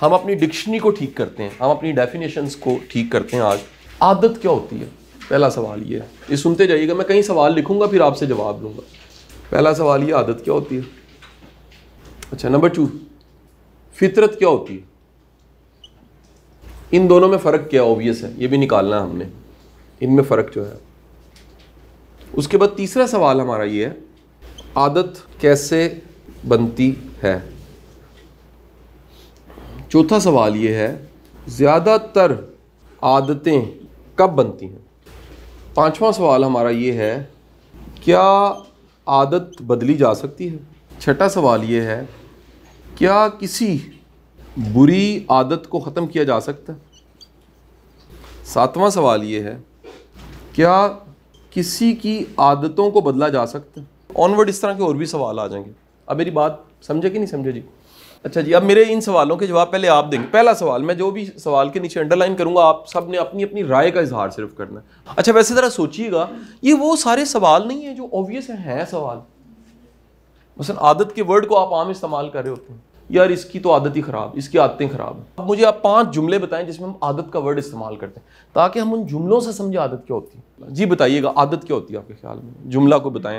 हम अपनी डिक्शनरी को ठीक करते हैं हम अपनी डेफिनेशंस को ठीक करते हैं आज आदत क्या होती है पहला सवाल ये है ये सुनते जाइएगा मैं कहीं सवाल लिखूंगा फिर आपसे जवाब लूंगा पहला सवाल ये आदत क्या होती है अच्छा नंबर टू फितरत क्या होती है इन दोनों में फ़र्क क्या ऑब्वियस है ये भी निकालना है हमने इनमें फ़र्क जो है उसके बाद तीसरा सवाल हमारा ये है आदत कैसे बनती है चौथा सवाल ये है ज़्यादातर आदतें कब बनती हैं पांचवा सवाल हमारा ये है क्या आदत बदली जा सकती है छठा सवाल ये है क्या किसी बुरी आदत को ख़त्म किया जा सकता है सातवां सवाल ये है क्या किसी की आदतों को बदला जा सकता है ऑनवर्ड इस तरह के और भी सवाल आ जाएंगे अब मेरी बात समझे कि नहीं समझे जी अच्छा जी अब मेरे इन सवालों के जवाब पहले आप देंगे पहला सवाल मैं जो भी सवाल के नीचे अंडरलाइन करूंगा आप सब ने अपनी अपनी राय का इजहार सिर्फ करना है अच्छा वैसे ज़रा सोचिएगा ये वो सारे सवाल नहीं है जो ऑब्वियस हैं सवाल मसलन आदत के वर्ड को आप आम इस्तेमाल कर रहे होते हैं यार इसकी तो आदत ही ख़राब इसकी आदतें ख़राब अब मुझे आप पांच जुमले बताएं जिसमें हम आदत का वर्ड इस्तेमाल करते हैं ताकि हम उन जुमलों से समझे आदत क्या होती है जी बताइएगा आदत क्या होती है आपके ख्याल में जुमला को बताएं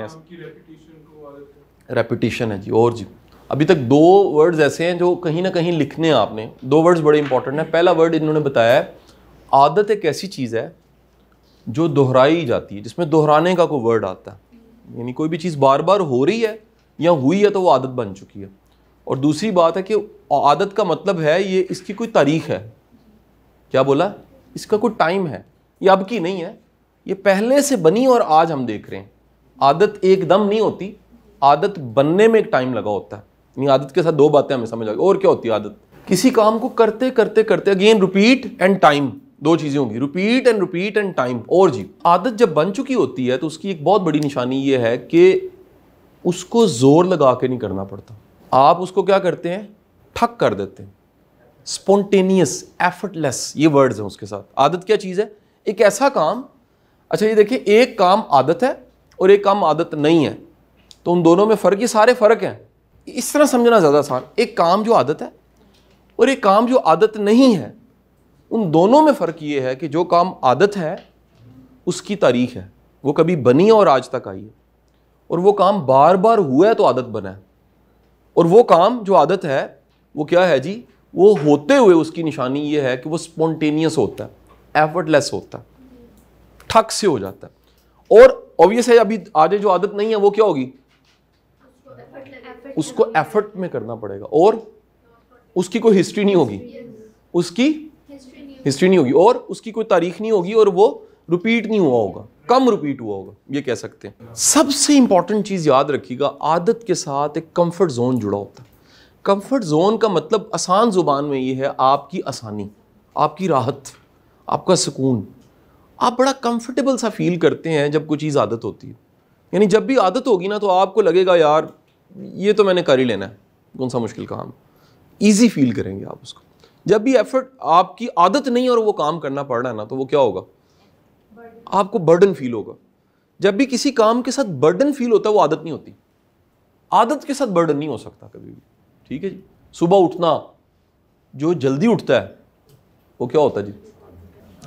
रेपिटेशन है जी और जी अभी तक दो वर्ड्स ऐसे हैं जो कहीं ना कहीं लिखने हैं आपने दो वर्ड्स बड़े इंपॉर्टेंट हैं पहला वर्ड इन्होंने बताया है आदत एक ऐसी चीज़ है जो दोहराई जाती है जिसमें दोहराने का कोई वर्ड आता है यानी कोई भी चीज़ बार बार हो रही है या हुई है तो वो आदत बन चुकी है और दूसरी बात है कि आदत का मतलब है ये इसकी कोई तारीख है क्या बोला इसका कोई टाइम है ये अब की नहीं है ये पहले से बनी और आज हम देख रहे हैं आदत एकदम नहीं होती आदत बनने में एक टाइम लगा होता है नहीं आदत के साथ दो बातें हमें समझ आ गई और क्या होती है आदत किसी काम को करते करते करते अगेन रिपीट एंड टाइम दो चीज़ें होंगी repeat and repeat and time और जी आदत जब बन चुकी होती है तो उसकी एक बहुत बड़ी निशानी ये है कि उसको ज़ोर लगा के नहीं करना पड़ता आप उसको क्या करते हैं ठक कर देते हैं स्पोंटेनियस एफर्टलेस ये वर्ड्स हैं उसके साथ आदत क्या चीज़ है एक ऐसा काम अच्छा ये देखिए एक काम आदत है और एक काम आदत नहीं है तो उन दोनों में फ़र्क ये सारे फ़र्क हैं इस तरह समझना ज़्यादा आसान एक काम जो आदत है और एक काम जो आदत नहीं है उन दोनों में फ़र्क ये है कि जो काम आदत है उसकी तारीख है वो कभी बनी और आज तक आई है और वो काम बार बार हुआ है तो आदत बना है और वो काम जो आदत है वो क्या है जी वो होते हुए उसकी निशानी ये है कि वो स्पॉन्टेनियस होता है एफर्टलेस होता है ठक से हो जाता है और ऑब्वियस है अभी आज जो आदत नहीं है वो क्या होगी उसको एफर्ट में करना पड़ेगा और उसकी कोई हिस्ट्री नहीं होगी उसकी हिस्ट्री नहीं होगी और उसकी कोई तारीख नहीं होगी और वो रिपीट नहीं हुआ होगा कम रिपीट हुआ होगा ये कह सकते हैं सबसे इंपॉर्टेंट चीज़ याद रखिएगा आदत के साथ एक कंफर्ट जोन जुड़ा होता है कंफर्ट जोन का मतलब आसान ज़ुबान में ये है आपकी आसानी आपकी राहत आपका सुकून आप बड़ा कंफर्टेबल सा फील करते हैं जब कोई चीज़ आदत होती है यानी जब भी आदत होगी ना तो आपको लगेगा यार ये तो मैंने कर ही लेना है कौन सा मुश्किल काम ईजी फील करेंगे आप उसको जब भी एफर्ट आपकी आदत नहीं और वो काम करना पड़ रहा है ना तो वो क्या होगा आपको बर्डन फील होगा जब भी किसी काम के साथ बर्डन फील होता है वो आदत नहीं होती आदत के साथ बर्डन नहीं हो सकता कभी भी ठीक है जी सुबह उठना जो जल्दी उठता है वो क्या होता है जी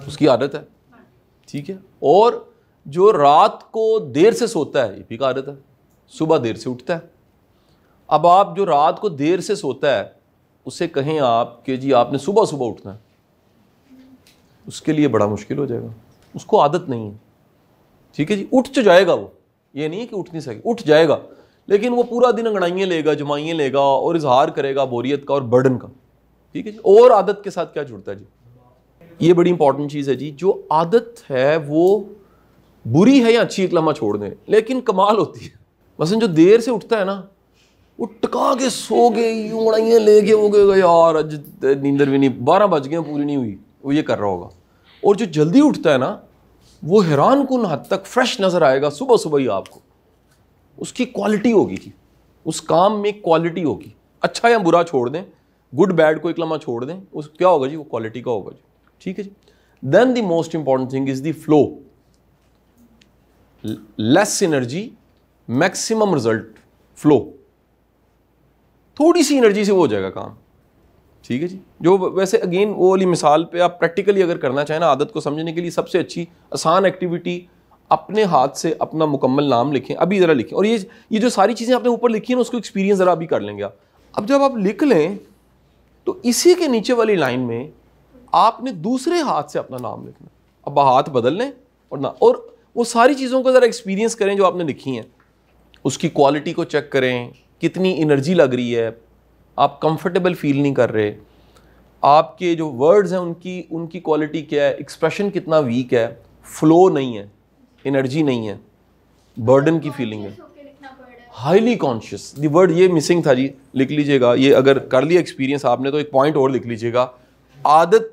उसकी आदत है ठीक है और जो रात को देर से सोता है ये भी का आदत है सुबह देर से उठता है अब आप जो रात को देर से सोता है उसे कहें आप कि जी आपने सुबह सुबह उठना है उसके लिए बड़ा मुश्किल हो जाएगा उसको आदत नहीं है ठीक है जी उठ तो जाएगा वो ये नहीं है कि उठ नहीं सके उठ जाएगा लेकिन वो पूरा दिन अंगड़ाइयाँ लेगा जमाइयाँ लेगा और इजहार करेगा बोरियत का और बर्डन का ठीक है जी और आदत के साथ क्या जुड़ता है जी ये बड़ी इंपॉर्टेंट चीज़ है जी जो आदत है वो बुरी है या अच्छी एक लम्हा छोड़ दें लेकिन कमाल होती है मसन जो देर से उठता है ना उठका के सो गए यूँ ले लेके हो गए यार आज नींदर भी नहीं बारह बज गए पूरी नहीं हुई वो ये कर रहा होगा और जो जल्दी उठता है ना वो हैरान कन हद तक फ्रेश नज़र आएगा सुबह सुबह ही आपको उसकी क्वालिटी होगी जी उस काम में क्वालिटी होगी अच्छा या बुरा छोड़ दें गुड बैड को एक लम्हा छोड़ दें उस क्या होगा जी वो क्वालिटी का होगा जी ठीक है जी then the most important thing is the flow less energy maximum result flow थोड़ी सी एनर्जी से वो हो जाएगा काम ठीक है जी जो वैसे अगेन वो वाली मिसाल पे आप प्रैक्टिकली अगर करना चाहें ना आदत को समझने के लिए सबसे अच्छी आसान एक्टिविटी अपने हाथ से अपना मुकम्मल नाम लिखें अभी ज़रा लिखें और ये ये जो सारी चीज़ें आपने ऊपर लिखी हैं ना उसको एक्सपीरियंस ज़रा अभी कर लेंगे आप अब जब आप लिख लें तो इसी के नीचे वाली लाइन में आपने दूसरे हाथ से अपना नाम लिखना अब हाथ बदल लें और ना और वो सारी चीज़ों को ज़रा एक्सपीरियंस करें जो आपने लिखी हैं उसकी क्वालिटी को चेक करें कितनी इनर्जी लग रही है आप कंफर्टेबल फील नहीं कर रहे आपके जो वर्ड्स हैं उनकी उनकी क्वालिटी क्या है एक्सप्रेशन कितना वीक है फ्लो नहीं है एनर्जी नहीं है बर्डन की फीलिंग है हाईली कॉन्शियस दी वर्ड ये मिसिंग था जी लिख लीजिएगा ये अगर कर लिया एक्सपीरियंस आपने तो एक पॉइंट और लिख लीजिएगा आदत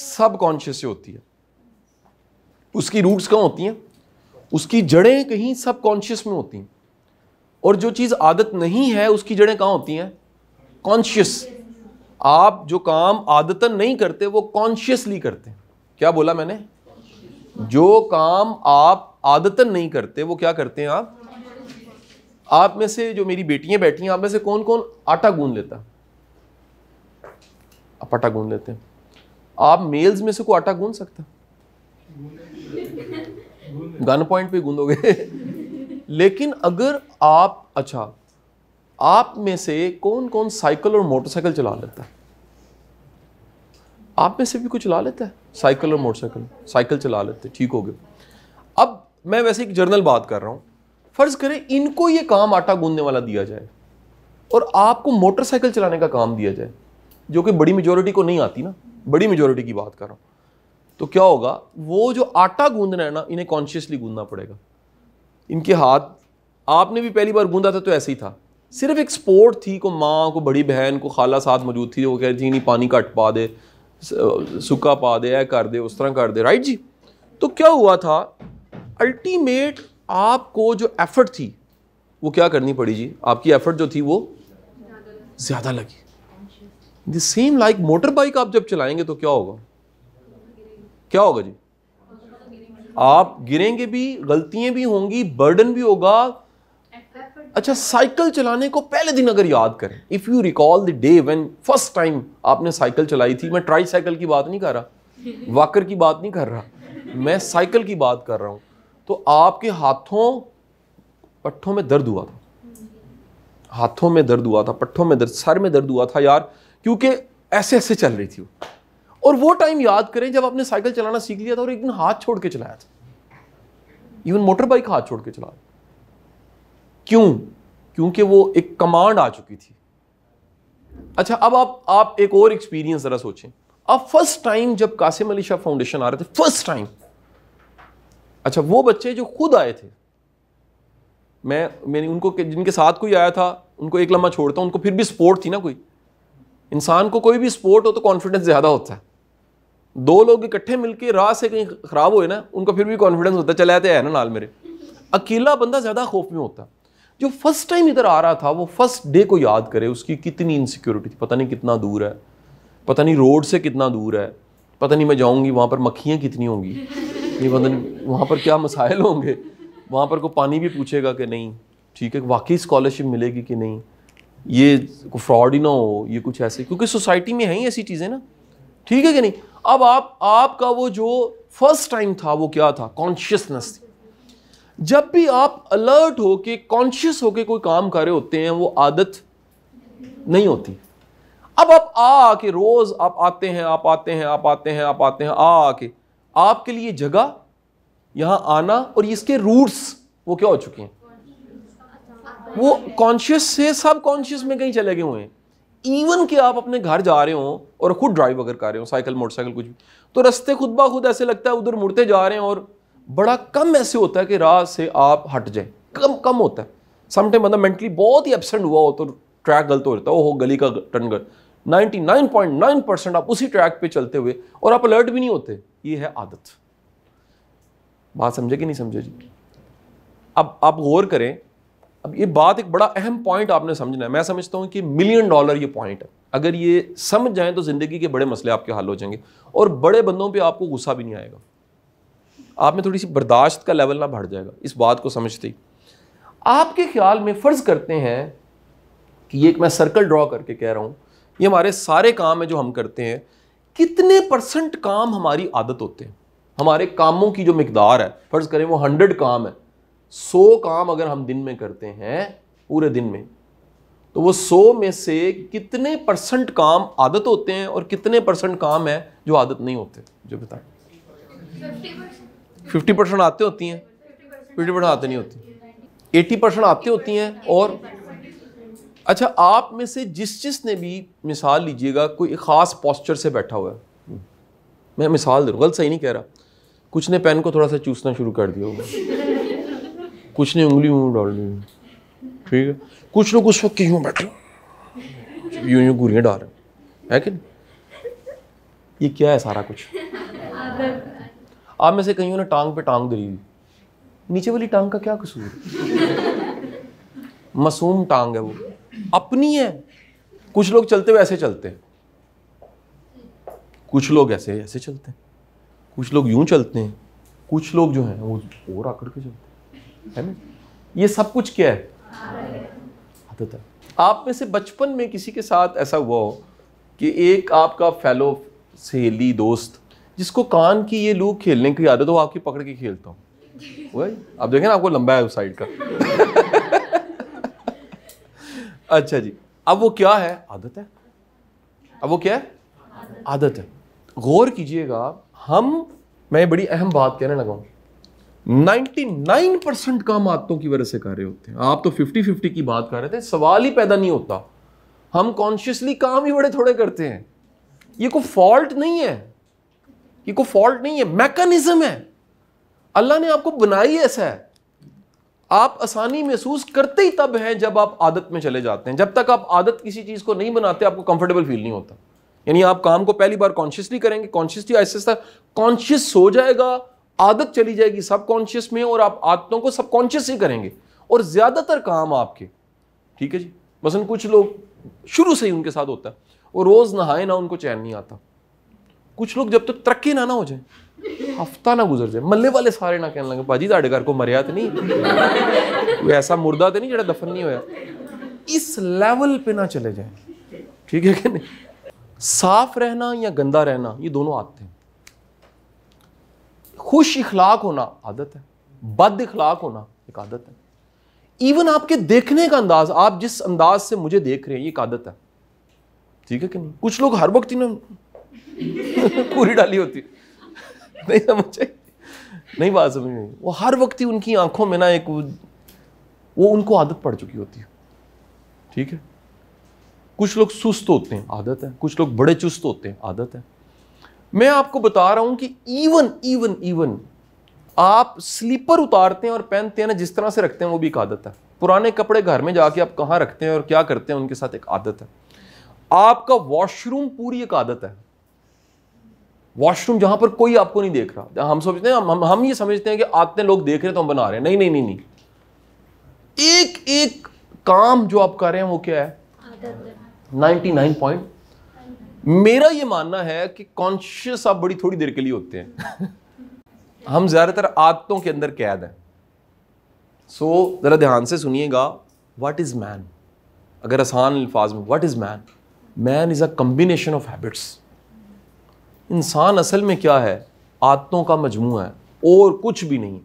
सब कॉन्शियस से होती है उसकी रूट्स कहाँ होती हैं उसकी जड़ें कहीं सब कॉन्शियस में होती हैं और जो चीज़ आदत नहीं है उसकी जड़ें कहाँ होती हैं कॉन्शियस आप जो काम आदतन नहीं करते वो कॉन्शियसली करते हैं क्या बोला मैंने जो काम आप आदतन नहीं करते वो क्या करते हैं आप आप में से जो मेरी बेटियां बैठी हैं आप में से कौन कौन आटा गूंद लेता आप आटा गूंद लेते हैं आप मेल्स में से कोई आटा गूंद सकता गन पॉइंट पे गूंदोगे लेकिन अगर आप अच्छा आप में से कौन कौन साइकिल और मोटरसाइकिल चला लेता है आप में से भी कुछ चला लेता है साइकिल और मोटरसाइकिल साइकिल चला लेते ठीक हो गए अब मैं वैसे एक जर्नल बात कर रहा हूं फ़र्ज़ करें इनको ये काम आटा गूंदने वाला दिया जाए और आपको मोटरसाइकिल चलाने का काम दिया जाए जो कि बड़ी मेजोरिटी को नहीं आती ना बड़ी मेजोरिटी की बात कर रहा हूं तो क्या होगा वो जो आटा गूंदना है ना इन्हें कॉन्शियसली गूंदना पड़ेगा इनके हाथ आपने भी पहली बार बूंदा था तो ऐसे ही था सिर्फ एक स्पोर्ट थी को माँ को बड़ी बहन को खाला साथ मौजूद थी वो कह रही थी नहीं पानी कट पा दे सूखा पा दे ऐ कर दे उस तरह कर दे राइट जी तो क्या हुआ था अल्टीमेट आपको जो एफर्ट थी वो क्या करनी पड़ी जी आपकी एफर्ट जो थी वो ज़्यादा लगी the same like motorbike आप जब चलाएंगे तो क्या होगा क्या होगा जी आप गिरेंगे भी गलतियां भी होंगी बर्डन भी होगा अच्छा साइकिल चलाने को पहले दिन अगर याद करें if you recall the day when first time आपने साइकिल चलाई थी मैं ट्राई साइकिल की बात नहीं कर रहा वाकर की बात नहीं कर रहा मैं साइकिल की बात कर रहा हूं तो आपके हाथों पट्ठों में दर्द हुआ था हाथों में दर्द हुआ था पट्ठों में दर्द सर में दर्द हुआ था यार क्योंकि ऐसे ऐसे चल रही थी और वो टाइम याद करें जब आपने साइकिल चलाना सीख लिया था और एक दिन हाथ छोड़ के चलाया था इवन मोटर बाइक हाथ छोड़ के चला क्यों क्योंकि वो एक कमांड आ चुकी थी अच्छा अब आप आप एक और एक्सपीरियंस ज़रा सोचें आप फर्स्ट टाइम जब कासिम अली शाह फाउंडेशन आ रहे थे फर्स्ट टाइम अच्छा वो बच्चे जो खुद आए थे मैं मैंने उनको जिनके साथ कोई आया था उनको एक लम्हा छोड़ता हूँ उनको फिर भी सपोर्ट थी ना कोई इंसान को कोई भी सपोर्ट हो तो कॉन्फिडेंस ज़्यादा होता है दो लोग इकट्ठे मिलके राह से कहीं ख़राब होए ना उनका फिर भी कॉन्फिडेंस होता चले आते है ना नाल मेरे अकेला बंदा ज़्यादा खौफ में होता जो फर्स्ट टाइम इधर आ रहा था वो फर्स्ट डे को याद करे उसकी कितनी इनसिक्योरिटी थी पता नहीं कितना दूर है पता नहीं रोड से कितना दूर है पता नहीं मैं जाऊँगी वहाँ पर मक्खियाँ कितनी होंगी ये पता नहीं वहाँ पर क्या मसाइल होंगे वहाँ पर कोई पानी भी पूछेगा कि नहीं ठीक है वाकई स्कॉलरशिप मिलेगी कि नहीं ये कोई फ्रॉड ही ना हो ये कुछ ऐसे क्योंकि सोसाइटी में है ही ऐसी चीज़ें ना ठीक है कि नहीं अब आप आपका वो जो फर्स्ट टाइम था वो क्या था कॉन्शियसनेस जब भी आप अलर्ट हो के कॉन्शियस होके कोई काम कर रहे होते हैं वो आदत नहीं होती अब आप आ आके रोज आप आते हैं आप आते हैं आप आते हैं आप आते हैं आ आके आपके लिए जगह यहां आना और इसके रूट्स वो क्या हो चुके हैं वो कॉन्शियस से सब कॉन्शियस में कहीं चले गए हुए हैं इवन कि आप अपने घर जा रहे हो और खुद ड्राइव अगर कर रहे हो साइकिल मोटरसाइकिल कुछ भी तो रास्ते खुद ब खुद ऐसे लगता है उधर मुड़ते जा रहे हैं और बड़ा कम ऐसे होता है कि राह से आप हट जाए कम कम होता है समटाइम मतलब मेंटली बहुत ही एबसेंट हुआ हो तो ट्रैक गलत हो जाता है ओहो गली का टर्न गल 99.9 परसेंट आप उसी ट्रैक पे चलते हुए और आप अलर्ट भी नहीं होते ये है आदत बात समझे कि नहीं समझे जी अब आप गौर करें अब ये बात एक बड़ा अहम पॉइंट आपने समझना है मैं समझता हूँ कि मिलियन डॉलर ये पॉइंट है अगर ये समझ जाएं तो ज़िंदगी के बड़े मसले आपके हल हो जाएंगे और बड़े बंदों पे आपको गुस्सा भी नहीं आएगा आप में थोड़ी सी बर्दाश्त का लेवल ना बढ़ जाएगा इस बात को समझते ही आपके ख्याल में फ़र्ज़ करते हैं कि ये एक मैं सर्कल ड्रॉ करके कह रहा हूँ ये हमारे सारे काम हैं जो हम करते हैं कितने परसेंट काम हमारी आदत होते हैं हमारे कामों की जो मकदार है फ़र्ज़ करें वो हंड्रेड काम है सौ काम अगर हम दिन में करते हैं पूरे दिन में तो वो सौ में से कितने परसेंट काम आदत होते हैं और कितने परसेंट काम है जो आदत नहीं होते जो बताए फिफ्टी परसेंट आते होती हैं फिफ्टी परसेंट आते नहीं होती एटी परसेंट आते होती हैं और अच्छा आप में से जिस जिस ने भी मिसाल लीजिएगा कोई ख़ास पॉस्चर से बैठा हुआ है मैं मिसाल दे रहा गलत सही नहीं कह रहा कुछ ने पेन को थोड़ा सा चूसना शुरू कर दिया होगा कुछ ने उंगली मुंह डाल ली ठीक है कुछ लोग उस वक्त क्यों बैठे यूं यूं गुरियाँ डाल रहे है कि ये क्या है सारा कुछ आप में से कहीं ने टांग पे टांग दरी नीचे वाली टांग का क्या कसूर मासूम टांग है वो अपनी है कुछ लोग चलते हुए ऐसे चलते हैं कुछ लोग ऐसे ऐसे चलते हैं कुछ लोग यूं चलते हैं कुछ लोग जो हैं वो और आकड़ के चलते हैं है ना ये सब कुछ क्या है आदत है आप में से बचपन में किसी के साथ ऐसा हुआ हो कि एक आपका फेलो सहेली दोस्त जिसको कान की ये लू खेलने की आदत हो आपकी पकड़ के खेलता हूँ वही आप देखें ना आपको लंबा है उस साइड का अच्छा जी अब वो क्या है आदत है अब वो क्या है आदत है गौर कीजिएगा हम मैं बड़ी अहम बात कहने लगा हूँ 99 परसेंट काम आदतों की वजह से कर रहे होते हैं आप तो 50-50 की बात कर रहे थे सवाल ही पैदा नहीं होता हम कॉन्शियसली काम ही बड़े थोड़े करते हैं ये कोई फॉल्ट नहीं है ये कोई फॉल्ट नहीं है मैकेनिज्म है अल्लाह ने आपको बनाई ऐसा है आप आसानी महसूस करते ही तब हैं जब आप आदत में चले जाते हैं जब तक आप आदत किसी चीज़ को नहीं बनाते आपको कंफर्टेबल फील नहीं होता यानी आप काम को पहली बार कॉन्शियसली करेंगे कॉन्शियसली ऐसे कॉन्शियस हो जाएगा आदत चली जाएगी सबकॉन्शियस में और आप आदतों को सबकॉन्शियस ही करेंगे और ज़्यादातर काम आपके ठीक है जी मसलन कुछ लोग शुरू से ही उनके साथ होता है और रोज़ नहाए ना उनको चैन नहीं आता कुछ लोग जब तक तो तरक्की ना ना हो जाए हफ्ता ना गुजर जाए मल्ले वाले सारे ना कहने लगे भाजी साढ़े घर को मरिया तो नहीं ऐसा मुर्दा तो नहीं जरा दफन नहीं होया इस लेवल पे ना चले जाए ठीक है कि नहीं साफ रहना या गंदा रहना ये दोनों आते हैं खुश इखलाक होना आदत है बद इखलाक होना एक आदत है इवन आपके देखने का अंदाज आप जिस अंदाज से मुझे देख रहे हैं ये एक आदत है ठीक है कि नहीं कुछ लोग हर वक्त ही ना पूरी डाली होती नहीं समझ नहीं बात समझ में वो हर वक्त ही उनकी आंखों में ना एक वो उनको आदत पड़ चुकी होती है ठीक है कुछ लोग सुस्त होते हैं आदत है कुछ लोग बड़े चुस्त होते हैं आदत है मैं आपको बता रहा हूं कि इवन इवन इवन आप स्लीपर उतारते हैं और पहनते हैं ना जिस तरह से रखते हैं वो भी एक आदत है पुराने कपड़े घर में जाके आप कहाँ रखते हैं और क्या करते हैं उनके साथ एक आदत है आपका वॉशरूम पूरी एक आदत है वॉशरूम जहां पर कोई आपको नहीं देख रहा हम सोचते हैं हम हम ये समझते हैं कि आते लोग देख रहे हैं तो हम बना रहे हैं नहीं नहीं नहीं नहीं एक एक काम जो आप कर रहे हैं वो क्या है नाइन्टी नाइन पॉइंट मेरा ये मानना है कि कॉन्शियस आप बड़ी थोड़ी देर के लिए होते हैं हम ज़्यादातर आदतों के अंदर कैद हैं सो so, ज़रा ध्यान से सुनिएगा वट इज़ मैन अगर आसान अल्फाज में what is man man is a combination of habits इंसान असल में क्या है आदतों का मजमू है और कुछ भी नहीं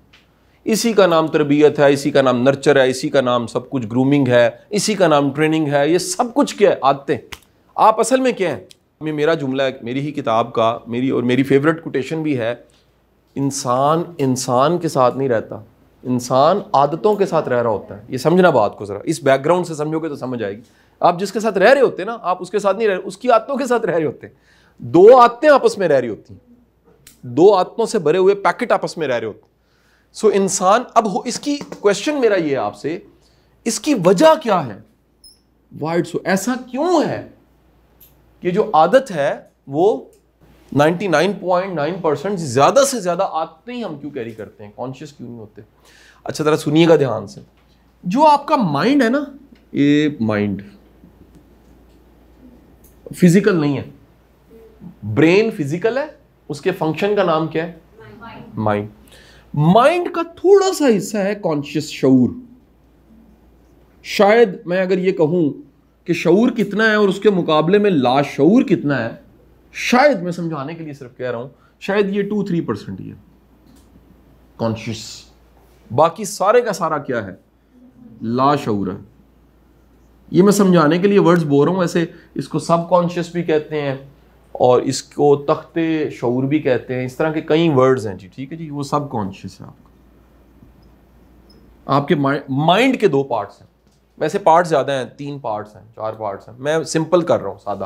इसी का नाम तरबियत है इसी का नाम नर्चर है इसी का नाम सब कुछ ग्रूमिंग है इसी का नाम ट्रेनिंग है ये सब कुछ क्या है आदतें आप असल में क्या हैं में मेरा जुमला है मेरी ही किताब का मेरी और मेरी फेवरेट कोटेशन भी है इंसान इंसान के साथ नहीं रहता इंसान आदतों के साथ रह रहा होता है ये समझना बात को ज़रा इस बैकग्राउंड से समझोगे तो समझ आएगी आप जिसके साथ रह रहे होते हैं ना आप उसके साथ नहीं रह रहे उसकी आदतों के साथ रह रहे होते दो आदतें आपस में रह रही होती हैं दो आदतों से भरे हुए पैकेट आपस में रह रहे होते सो इंसान अब हो इसकी क्वेश्चन मेरा ये है आपसे इसकी वजह क्या है वाइट सो ऐसा क्यों है कि जो आदत है वो 99.9 परसेंट ज़्यादा से ज़्यादा आदतें ही हम क्यों कैरी करते हैं कॉन्शियस क्यों नहीं होते अच्छा तरह सुनिएगा ध्यान से जो आपका माइंड है ना ये माइंड फिजिकल नहीं है ब्रेन फिजिकल है उसके फंक्शन का नाम क्या है माइंड माइंड का थोड़ा सा हिस्सा है कॉन्शियस शऊर शायद मैं अगर ये कहूं कि शूर कितना है और उसके मुकाबले में लाशूर कितना है शायद मैं समझाने के लिए सिर्फ कह रहा हूं शायद ये टू थ्री परसेंट ही है कॉन्शियस बाकी सारे का सारा क्या है लाशूर है ये मैं समझाने के लिए वर्ड्स बोल रहा हूं ऐसे इसको सब कॉन्शियस भी कहते हैं और इसको तख्ते शूर भी कहते हैं इस तरह के कई वर्ड्स हैं जी ठीक है जी वो सब कॉन्शियस है आपका आपके माइंड के दो पार्ट्स हैं वैसे पार्ट्स ज़्यादा हैं तीन पार्ट्स हैं चार पार्ट्स हैं मैं सिंपल कर रहा हूं सादा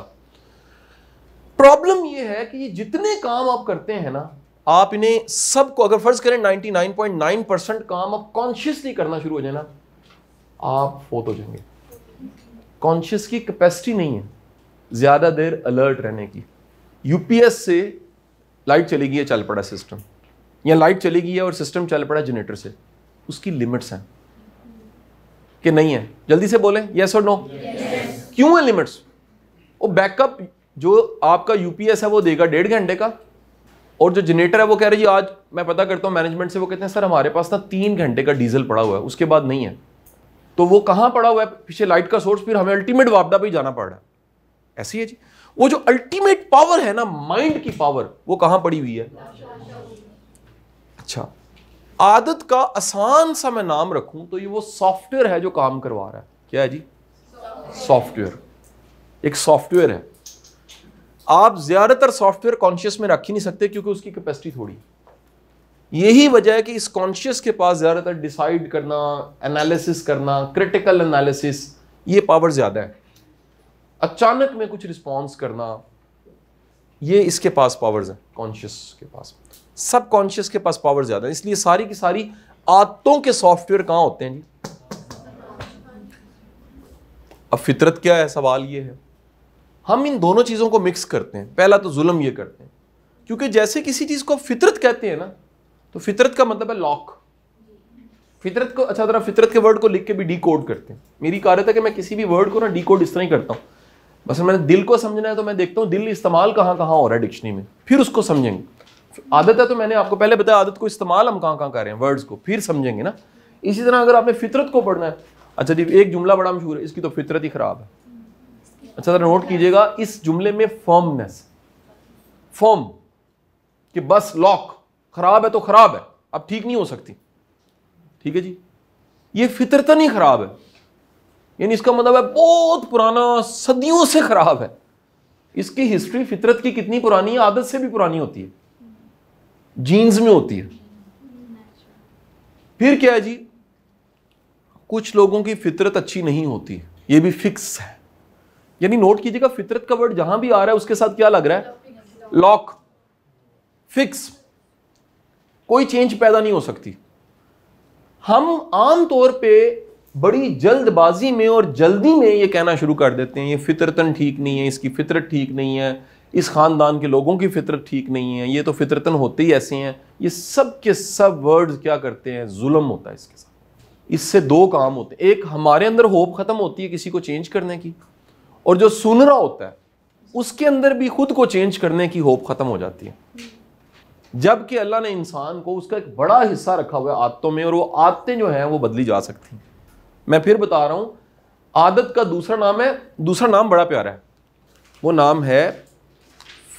प्रॉब्लम ये है कि ये जितने काम आप करते हैं ना आप इन्हें सबको अगर फर्ज करें 99.9 परसेंट काम आप कॉन्शियसली करना शुरू हो जाए ना आप फोत हो जाएंगे कॉन्शियस की कैपेसिटी नहीं है ज़्यादा देर अलर्ट रहने की यूपीएस से लाइट चली गई है चल पड़ा सिस्टम या लाइट चली गई है और सिस्टम चल पड़ा जनरेटर से उसकी लिमिट्स हैं कि नहीं है जल्दी से बोले येस और नो क्यों है लिमिट्स वो बैकअप जो आपका यूपीएस है वो देगा डेढ़ घंटे का और जो जनरेटर है वो कह रहे जी आज मैं पता करता हूँ मैनेजमेंट से वो कहते हैं सर हमारे पास ना तीन घंटे का डीजल पड़ा हुआ है उसके बाद नहीं है तो वो कहाँ पड़ा हुआ है पीछे लाइट का सोर्स फिर हमें अल्टीमेट वापदा भी जाना पड़ रहा है ऐसी है जी वो जो अल्टीमेट पावर है ना माइंड की पावर वो कहाँ पड़ी हुई है अच्छा आदत का आसान सा मैं नाम रखूं तो ये वो सॉफ्टवेयर है जो काम करवा रहा है क्या है जी सॉफ्टवेयर एक सॉफ्टवेयर है आप ज्यादातर सॉफ्टवेयर कॉन्शियस में रख ही नहीं सकते क्योंकि उसकी कैपेसिटी थोड़ी यही वजह है कि इस कॉन्शियस के पास ज़्यादातर डिसाइड करना एनालिसिस करना क्रिटिकल एनालिसिस ये पावर ज़्यादा है अचानक में कुछ रिस्पॉन्स करना ये इसके पास पावर्स है कॉन्शियस के पास सब कॉन्शियस के पास पावर ज़्यादा है इसलिए सारी की सारी आदतों के सॉफ्टवेयर कहां होते हैं जी अब फितरत क्या है सवाल ये है हम इन दोनों चीज़ों को मिक्स करते हैं पहला तो जुल्म ये करते हैं क्योंकि जैसे किसी चीज़ को फितरत कहते हैं ना तो फितरत का मतलब है लॉक फितरत को अच्छा जरा फितरत के वर्ड को लिख के भी डी कोड करते हैं मेरी कारत है कि मैं किसी भी वर्ड को ना डी कोड इस तरह ही करता हूं बस मैंने दिल को समझना है तो मैं देखता हूँ दिल इस्तेमाल कहाँ कहाँ हो रहा है डिक्शनरी में फिर उसको समझेंगे आदत है तो मैंने आपको पहले बताया आदत को इस्तेमाल हम कहाँ कहाँ कर रहे हैं वर्ड्स को फिर समझेंगे ना इसी तरह अगर आपने फितरत को पढ़ना है अच्छा जी एक जुमला बड़ा मशहूर है इसकी तो फितरत ही ख़राब है अच्छा सर नोट कीजिएगा इस जुमले में फॉर्मनेस फॉर्म कि बस लॉक ख़राब है तो ख़राब है अब ठीक नहीं हो सकती ठीक है जी ये फितरतन ही ख़राब है यानी इसका मतलब है बहुत पुराना सदियों से ख़राब है इसकी हिस्ट्री फितरत की कितनी पुरानी है आदत से भी पुरानी होती है जीन्स में होती है फिर क्या है जी कुछ लोगों की फितरत अच्छी नहीं होती ये भी फिक्स है यानी नोट कीजिएगा फितरत का वर्ड जहां भी आ रहा है उसके साथ क्या लग रहा है लॉक फिक्स कोई चेंज पैदा नहीं हो सकती हम आम तौर पे बड़ी जल्दबाजी में और जल्दी में ये कहना शुरू कर देते हैं ये फितरतन ठीक नहीं है इसकी फितरत ठीक नहीं है इस ख़ानदान के लोगों की फितरत ठीक नहीं है ये तो फितरतन होते ही ऐसे हैं ये सब के सब वर्ड्स क्या करते हैं जुल्म होता है इसके साथ इससे दो काम होते हैं एक हमारे अंदर होप ख़त्म होती है किसी को चेंज करने की और जो सुन रहा होता है उसके अंदर भी खुद को चेंज करने की होप ख़त्म हो जाती है जबकि अल्लाह ने इंसान को उसका एक बड़ा हिस्सा रखा हुआ है आदतों में और वो आदतें जो हैं वो बदली जा सकती हैं मैं फिर बता रहा हूँ आदत का दूसरा नाम है दूसरा नाम बड़ा प्यारा है वो नाम है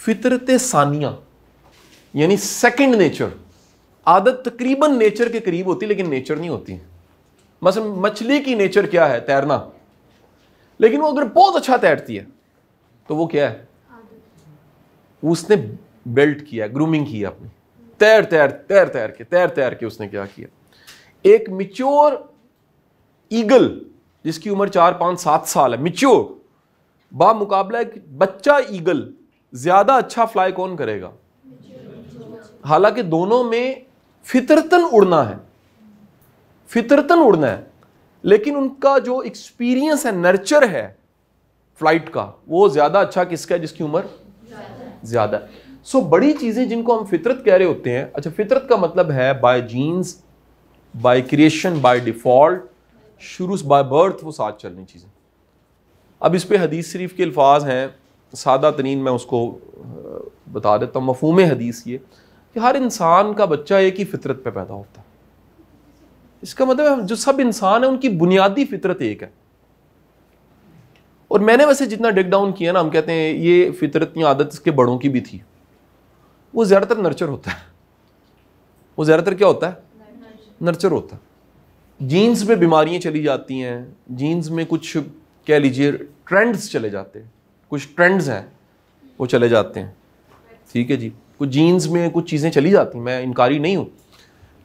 फितरत सानिया यानी सेकंड नेचर आदत तकरीबन नेचर के करीब होती लेकिन नेचर नहीं होती मस मछली की नेचर क्या है तैरना लेकिन वो अगर बहुत अच्छा तैरती है तो वो क्या है उसने बेल्ट किया ग्रूमिंग किया अपने तैर तैर तैर तैर के तैर तैर के उसने क्या किया एक मिच्योर ईगल जिसकी उम्र चार पांच सात साल है मिच्योर बामुकाबला एक बच्चा ईगल ज्यादा अच्छा फ्लाई कौन करेगा हालांकि दोनों में फितरतन उड़ना है फितरतन उड़ना है लेकिन उनका जो एक्सपीरियंस है नर्चर है फ्लाइट का वो ज्यादा अच्छा किसका है जिसकी उम्र ज्यादा सो so, बड़ी चीजें जिनको हम फितरत कह रहे होते हैं अच्छा फितरत का मतलब है by genes by creation by default शुरू बाय बर्थ वो साथ चलनी चीज़ें अब इस पर हदीस शरीफ के अल्फाज हैं सादा तरीन मैं उसको बता देता हूँ मफहम हदीस ये कि हर इंसान का बच्चा एक ही फितरत पे पैदा होता है इसका मतलब जो सब इंसान है उनकी बुनियादी फितरत एक है और मैंने वैसे जितना डिग डाउन किया ना हम कहते हैं ये फितरत या आदत इसके बड़ों की भी थी वो ज़्यादातर नर्चर होता है वो ज़्यादातर क्या होता है नर्चर होता है जीन्स में बीमारियाँ चली जाती हैं जीन्स में कुछ कह लीजिए ट्रेंड्स चले जाते हैं कुछ ट्रेंड्स हैं वो चले जाते हैं ठीक है जी कुछ जीन्स में कुछ चीज़ें चली जाती मैं इनकारी नहीं हूँ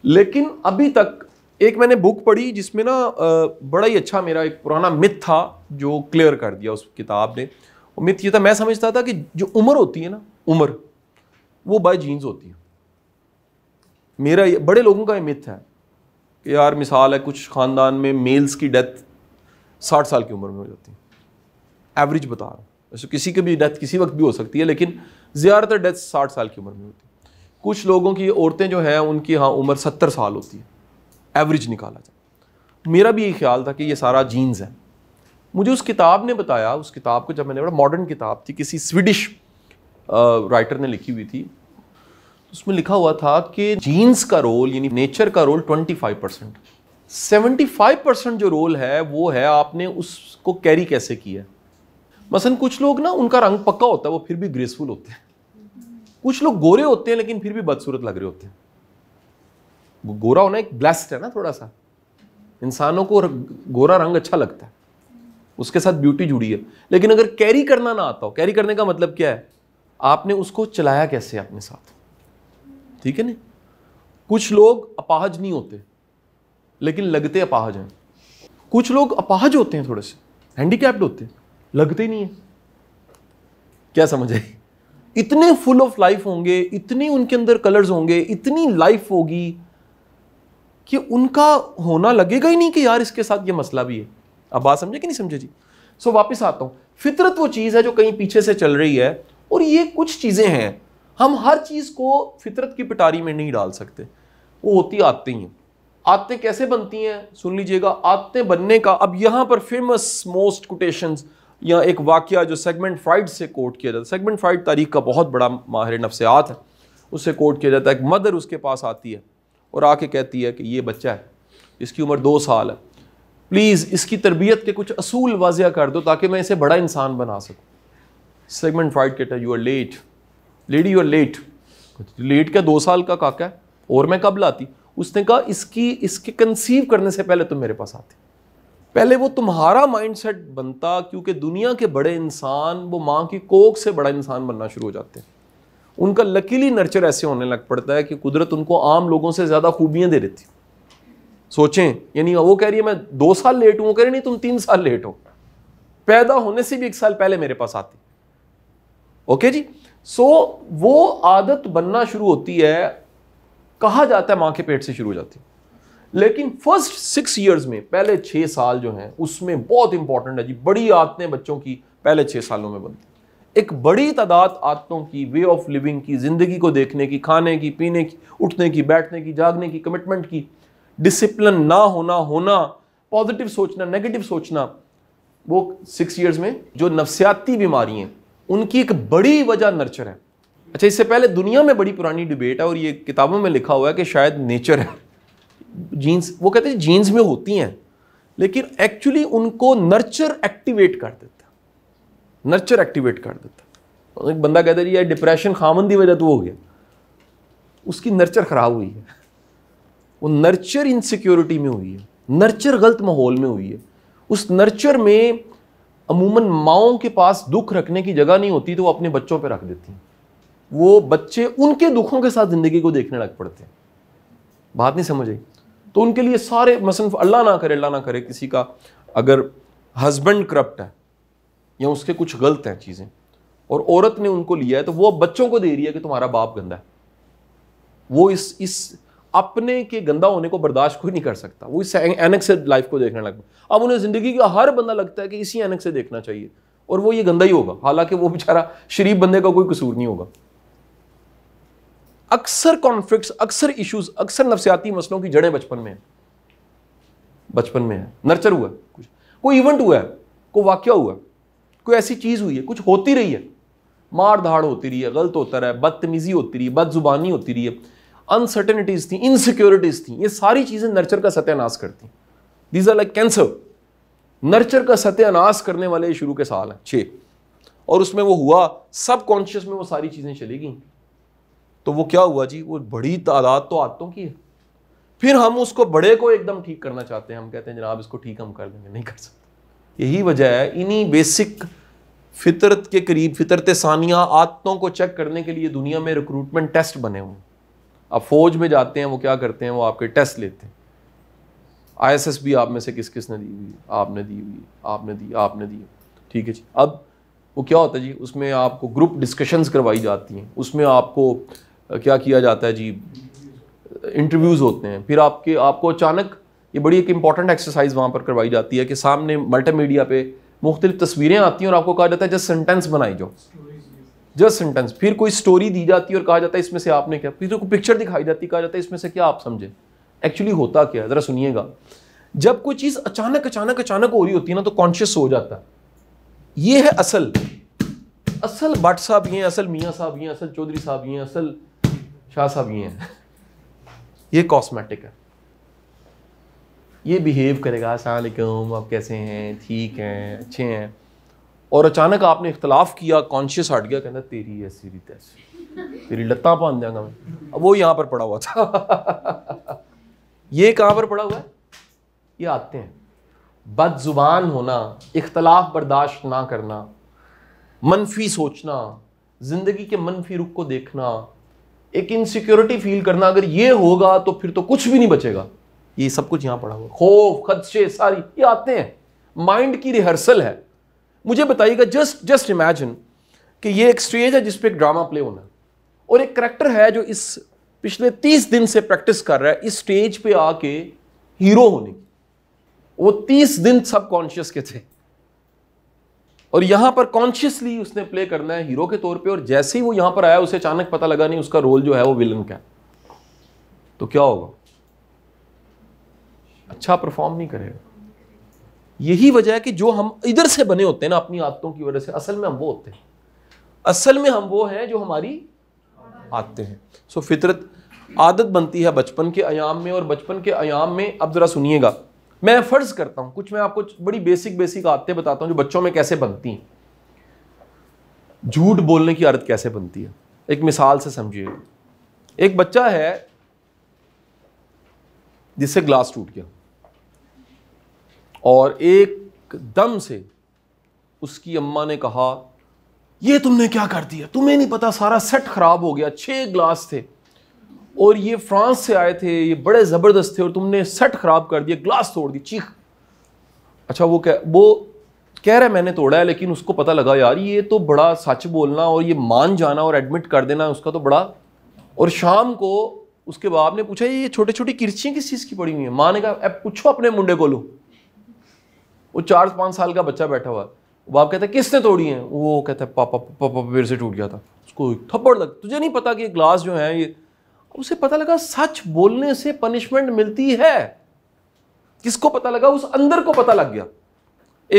लेकिन अभी तक एक मैंने बुक पढ़ी जिसमें ना बड़ा ही अच्छा मेरा एक पुराना मिथ था जो क्लियर कर दिया उस किताब ने वो मिथ ये था मैं समझता था कि जो उम्र होती है ना उम्र वो बाय जीन्स होती है मेरा ये बड़े लोगों का ये मिथ है कि यार मिसाल है कुछ ख़ानदान में मेल्स की डेथ साठ साल की उम्र में हो जाती है एवरेज बता रहा हूँ वैसे किसी की भी डेथ किसी वक्त भी हो सकती है लेकिन ज़्यादातर डेथ साठ साल की उम्र में होती है कुछ लोगों की औरतें जो हैं उनकी हाँ उम्र सत्तर साल होती है एवरेज निकाला जाए मेरा भी ये ख्याल था कि ये सारा जीन्स है मुझे उस किताब ने बताया उस किताब को जब मैंने बड़ा मॉडर्न किताब थी किसी स्वीडिश राइटर ने लिखी हुई थी उसमें लिखा हुआ था कि जीन्स का रोल यानी नेचर का role 25 percent seventy five percent जो रोल है वो है आपने उसको कैरी कैसे किया मसलन कुछ लोग ना उनका रंग पक्का होता है वो फिर भी ग्रेसफुल होते हैं कुछ लोग गोरे होते हैं लेकिन फिर भी बदसूरत लग रहे होते हैं गोरा होना एक ब्लेस्ट है ना थोड़ा सा इंसानों को गोरा रंग अच्छा लगता है उसके साथ ब्यूटी जुड़ी है लेकिन अगर कैरी करना ना आता हो कैरी करने का मतलब क्या है आपने उसको चलाया कैसे अपने साथ ठीक है ना कुछ लोग अपाहज नहीं होते लेकिन लगते अपाहज हैं कुछ लोग अपाहज होते हैं थोड़े से हैंडीकैप्ड होते हैं लगते नहीं है क्या समझ आई इतने फुल ऑफ लाइफ होंगे इतने उनके अंदर कलर्स होंगे इतनी लाइफ होगी कि उनका होना लगेगा ही नहीं कि यार इसके साथ ये मसला भी है अब बात समझे कि नहीं समझे जी सो वापस आता हूं फितरत वो चीज़ है जो कहीं पीछे से चल रही है और ये कुछ चीज़ें हैं हम हर चीज़ को फितरत की पिटारी में नहीं डाल सकते वो होती आते ही हैं आदतें कैसे बनती हैं सुन लीजिएगा आते बनने का अब यहां पर फेमस मोस्ट कोटेशंस या एक वाक्य जो सेगमेंट फाइड से कोट किया जाता है सेगमेंट फाइड तारीख का बहुत बड़ा माहिर नफसियात है उससे कोट किया जाता है एक मदर उसके पास आती है और आके कहती है कि ये बच्चा है इसकी उम्र दो साल है प्लीज़ इसकी तरबियत के कुछ असूल वाजिया कर दो ताकि मैं इसे बड़ा इंसान बना सकूँ सेगमेंट फाइड कहता है you are late lady you are late late क्या दो साल का काका है और मैं कब लाती उसने कहा इसकी इसके कंसीव करने से पहले तुम मेरे पास आती पहले वो तुम्हारा माइंडसेट बनता क्योंकि दुनिया के बड़े इंसान वो माँ की कोक से बड़ा इंसान बनना शुरू हो जाते हैं उनका लकीली नर्चर ऐसे होने लग पड़ता है कि कुदरत उनको आम लोगों से ज़्यादा खूबियाँ दे देती सोचें यानी वो कह रही है मैं दो साल लेट हूँ कह रही नहीं तुम तीन साल लेट हो पैदा होने से भी एक साल पहले मेरे पास आती ओके जी सो so, वो आदत बनना शुरू होती है कहा जाता है माँ के पेट से शुरू हो जाती है लेकिन फर्स्ट सिक्स ईयर्स में पहले छः साल जो हैं उसमें बहुत इंपॉर्टेंट है जी बड़ी आदतें बच्चों की पहले छः सालों में बनती एक बड़ी तादाद आदतों की वे ऑफ लिविंग की ज़िंदगी को देखने की खाने की पीने की उठने की बैठने की जागने की कमिटमेंट की डिसिप्लिन ना होना होना पॉजिटिव सोचना नेगेटिव सोचना वो सिक्स ईयर्स में जो नफसियाती बीमारी हैं उनकी एक बड़ी वजह नर्चर है अच्छा इससे पहले दुनिया में बड़ी पुरानी डिबेट है और ये किताबों में लिखा हुआ है कि शायद नेचर है जीन्स वो कहते हैं जीन्स में होती हैं लेकिन एक्चुअली उनको नर्चर एक्टिवेट कर देता नर्चर एक्टिवेट कर देता तो एक बंदा कहता है यार डिप्रेशन खामन की वजह तो हो गया उसकी नर्चर ख़राब हुई है वो नर्चर इनसिक्योरिटी में हुई है नर्चर गलत माहौल में हुई है उस नर्चर में अमूमन माओं के पास दुख रखने की जगह नहीं होती तो वो अपने बच्चों पे रख देती हैं वो बच्चे उनके दुखों के साथ ज़िंदगी को देखने लग पड़ते हैं बात नहीं समझ आई तो उनके लिए सारे मसन अल्लाह ना करे अल्लाह ना करे किसी का अगर हस्बैंड करप्ट है या उसके कुछ गलत हैं चीज़ें और औरत ने उनको लिया है तो वो अब बच्चों को दे रही है कि तुम्हारा बाप गंदा है वो इस इस अपने के गंदा होने को बर्दाश्त कोई नहीं कर सकता वो इस एनक से लाइफ को देखने लगता अब उन्हें ज़िंदगी का हर बंदा लगता है कि इसी एनक से देखना चाहिए और वो ये गंदा ही होगा हालांकि वो बेचारा शरीफ बंदे का कोई कसूर नहीं होगा अक्सर कॉन्फ्लिक्ट अक्सर इश्यूज अक्सर नफसियाती मसलों की जड़ें बचपन में बचपन में है नर्चर हुआ कुछ कोई इवेंट हुआ है कोई वाक्य हुआ है कोई ऐसी चीज़ हुई है कुछ होती रही है मार धाड़ होती रही है गलत होता रहा है बदतमीज़ी होती रही है बदजुबानी होती रही है अनसर्टेनिटीज़ थी इनसिक्योरिटीज़ थी ये सारी चीज़ें नर्चर का सत्यानाश करती these are like cancer nurture का सत्यानाश करने वाले शुरू के साल हैं छः और उसमें वो हुआ सब कॉन्शियस में वो सारी चीज़ें चली गई तो वो क्या हुआ जी वो बड़ी तादाद तो आदतों की है फिर हम उसको बड़े को एकदम ठीक करना चाहते हैं हम कहते हैं जनाब इसको ठीक हम कर देंगे नहीं कर सकते यही वजह है इन्हीं बेसिक फितरत के करीब फितरत सानिया आदतों को चेक करने के लिए दुनिया में रिक्रूटमेंट टेस्ट बने हुए अब फौज में जाते हैं वो क्या करते हैं वो आपके टेस्ट लेते हैं एस भी आप में से किस किस ने दी हुई आपने दी हुई आपने दी आपने दी ठीक है जी अब वो क्या होता है जी उसमें आपको ग्रुप डिस्कशंस करवाई जाती हैं उसमें आपको क्या किया जाता है जी इंटरव्यूज़ होते हैं फिर आपके आपको अचानक ये बड़ी एक इंपॉर्टेंट एक्सरसाइज वहाँ पर करवाई जाती है कि सामने मल्टीमीडिया पे मुख्तलिफ तस्वीरें आती हैं और आपको कहा जाता है जस्ट सेंटेंस बनाई जाओ जस्ट सेंटेंस फिर कोई स्टोरी दी जाती है और कहा जाता है इसमें से आपने क्या फिर तो पिक्चर दिखाई जाती है कहा जाता है इसमें से क्या आप समझें एक्चुअली होता क्या है ज़रा सुनिएगा जब कोई चीज़ अचानक अचानक अचानक हो रही होती है ना तो कॉन्शियस हो जाता है ये है असल असल भट्ट साहब ये हैं असल मियाँ साहब ये हैं असल चौधरी साहब ये हैं असल शाह साहब ये हैं ये कॉस्मेटिक है ये बिहेव करेगा असलकम आप कैसे हैं ठीक हैं अच्छे हैं और अचानक आपने इख्तलाफ किया कॉन्शियस हट गया कहना तेरी ऐसी रीत ऐसी तेरी लत्ता पान जाऊंगा मैं अब वो यहाँ पर पड़ा हुआ था ये कहाँ पर पड़ा हुआ है ये आते हैं बद जुबान होना इख्तलाफ बर्दाश्त ना करना मनफी सोचना ज़िंदगी के मनफी रुख को देखना एक इनसिक्योरिटी फील करना अगर ये होगा तो फिर तो कुछ भी नहीं बचेगा ये सब कुछ यहां पड़ा हुआ खौफ खदशे सारी ये आते हैं माइंड की रिहर्सल है मुझे बताइएगा जस्ट जस्ट इमेजिन कि ये एक स्टेज है जिसपे एक ड्रामा प्ले होना और एक करेक्टर है जो इस पिछले तीस दिन से प्रैक्टिस कर रहा है इस स्टेज पे आके हीरो होने की वो तीस दिन सब कॉन्शियस के थे और यहां पर कॉन्शियसली उसने प्ले करना है हीरो के तौर पे और जैसे ही वो यहां पर आया उसे अचानक पता लगा नहीं उसका रोल जो है वो विलन का है तो क्या होगा अच्छा परफॉर्म नहीं करेगा यही वजह है कि जो हम इधर से बने होते हैं ना अपनी आदतों की वजह से असल में हम वो होते हैं असल में हम वो हैं जो हमारी आते हैं सो फितरत आदत बनती है बचपन के आयाम में और बचपन के आयाम में अब ज़रा सुनिएगा मैं फ़र्ज़ करता हूँ कुछ मैं आपको बड़ी बेसिक बेसिक आदतें बताता हूं जो बच्चों में कैसे बनती हैं झूठ बोलने की आदत कैसे बनती है एक मिसाल से समझिए एक बच्चा है जिससे ग्लास टूट गया और एक दम से उसकी अम्मा ने कहा ये तुमने क्या कर दिया तुम्हें नहीं पता सारा सेट ख़राब हो गया छह ग्लास थे और ये फ्रांस से आए थे ये बड़े ज़बरदस्त थे और तुमने सेट ख़राब कर दिया ग्लास तोड़ दी चीख अच्छा वो कह वो कह रहा है मैंने तोड़ा है लेकिन उसको पता लगा यार ये तो बड़ा सच बोलना और ये मान जाना और एडमिट कर देना उसका तो बड़ा और शाम को उसके बाप ने पूछा ये छोटे छोटी किरचियाँ किस चीज़ की पड़ी हुई हैं माँ ने कहा पूछो अपने मुंडे को लो वो चार पाँच साल का बच्चा बैठा हुआ है बाप कहता है किसने तोड़ी है वो कहता है पापा पापा मेरे से टूट गया था उसको थप्पड़ लग तुझे नहीं पता कि ग्लास जो है ये उसे पता लगा सच बोलने से पनिशमेंट मिलती है किसको पता लगा उस अंदर को पता लग गया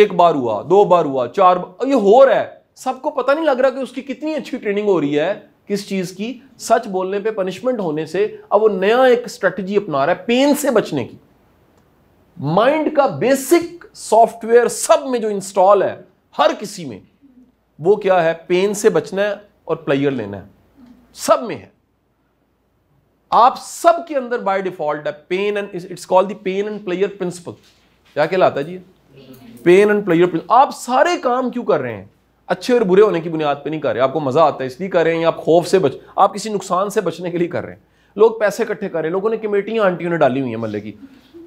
एक बार हुआ दो बार हुआ चार बार ये हो रहा है सबको पता नहीं लग रहा कि उसकी कितनी अच्छी ट्रेनिंग हो रही है किस चीज की सच बोलने पे पनिशमेंट होने से अब वो नया एक स्ट्रेटजी अपना रहा है पेन से बचने की माइंड का बेसिक सॉफ्टवेयर सब में जो इंस्टॉल है हर किसी में वो क्या है पेन से बचना है और प्लेयर लेना है सब में है आप सब के अंदर बाय डिफॉल्ट है pain and it's called the pain and pleasure principle क्या कहलाता है जी पेन एंड प्लेयर आप सारे काम क्यों कर रहे हैं अच्छे और बुरे होने की बुनियाद पे नहीं कर रहे आपको मजा आता है इसलिए कर रहे हैं आप खौफ से बच आप किसी नुकसान से बचने के लिए कर रहे हैं लोग पैसे इकट्ठे कर रहे हैं लोगों ने कमेटियां आंटियों ने डाली हुई है मल्ले की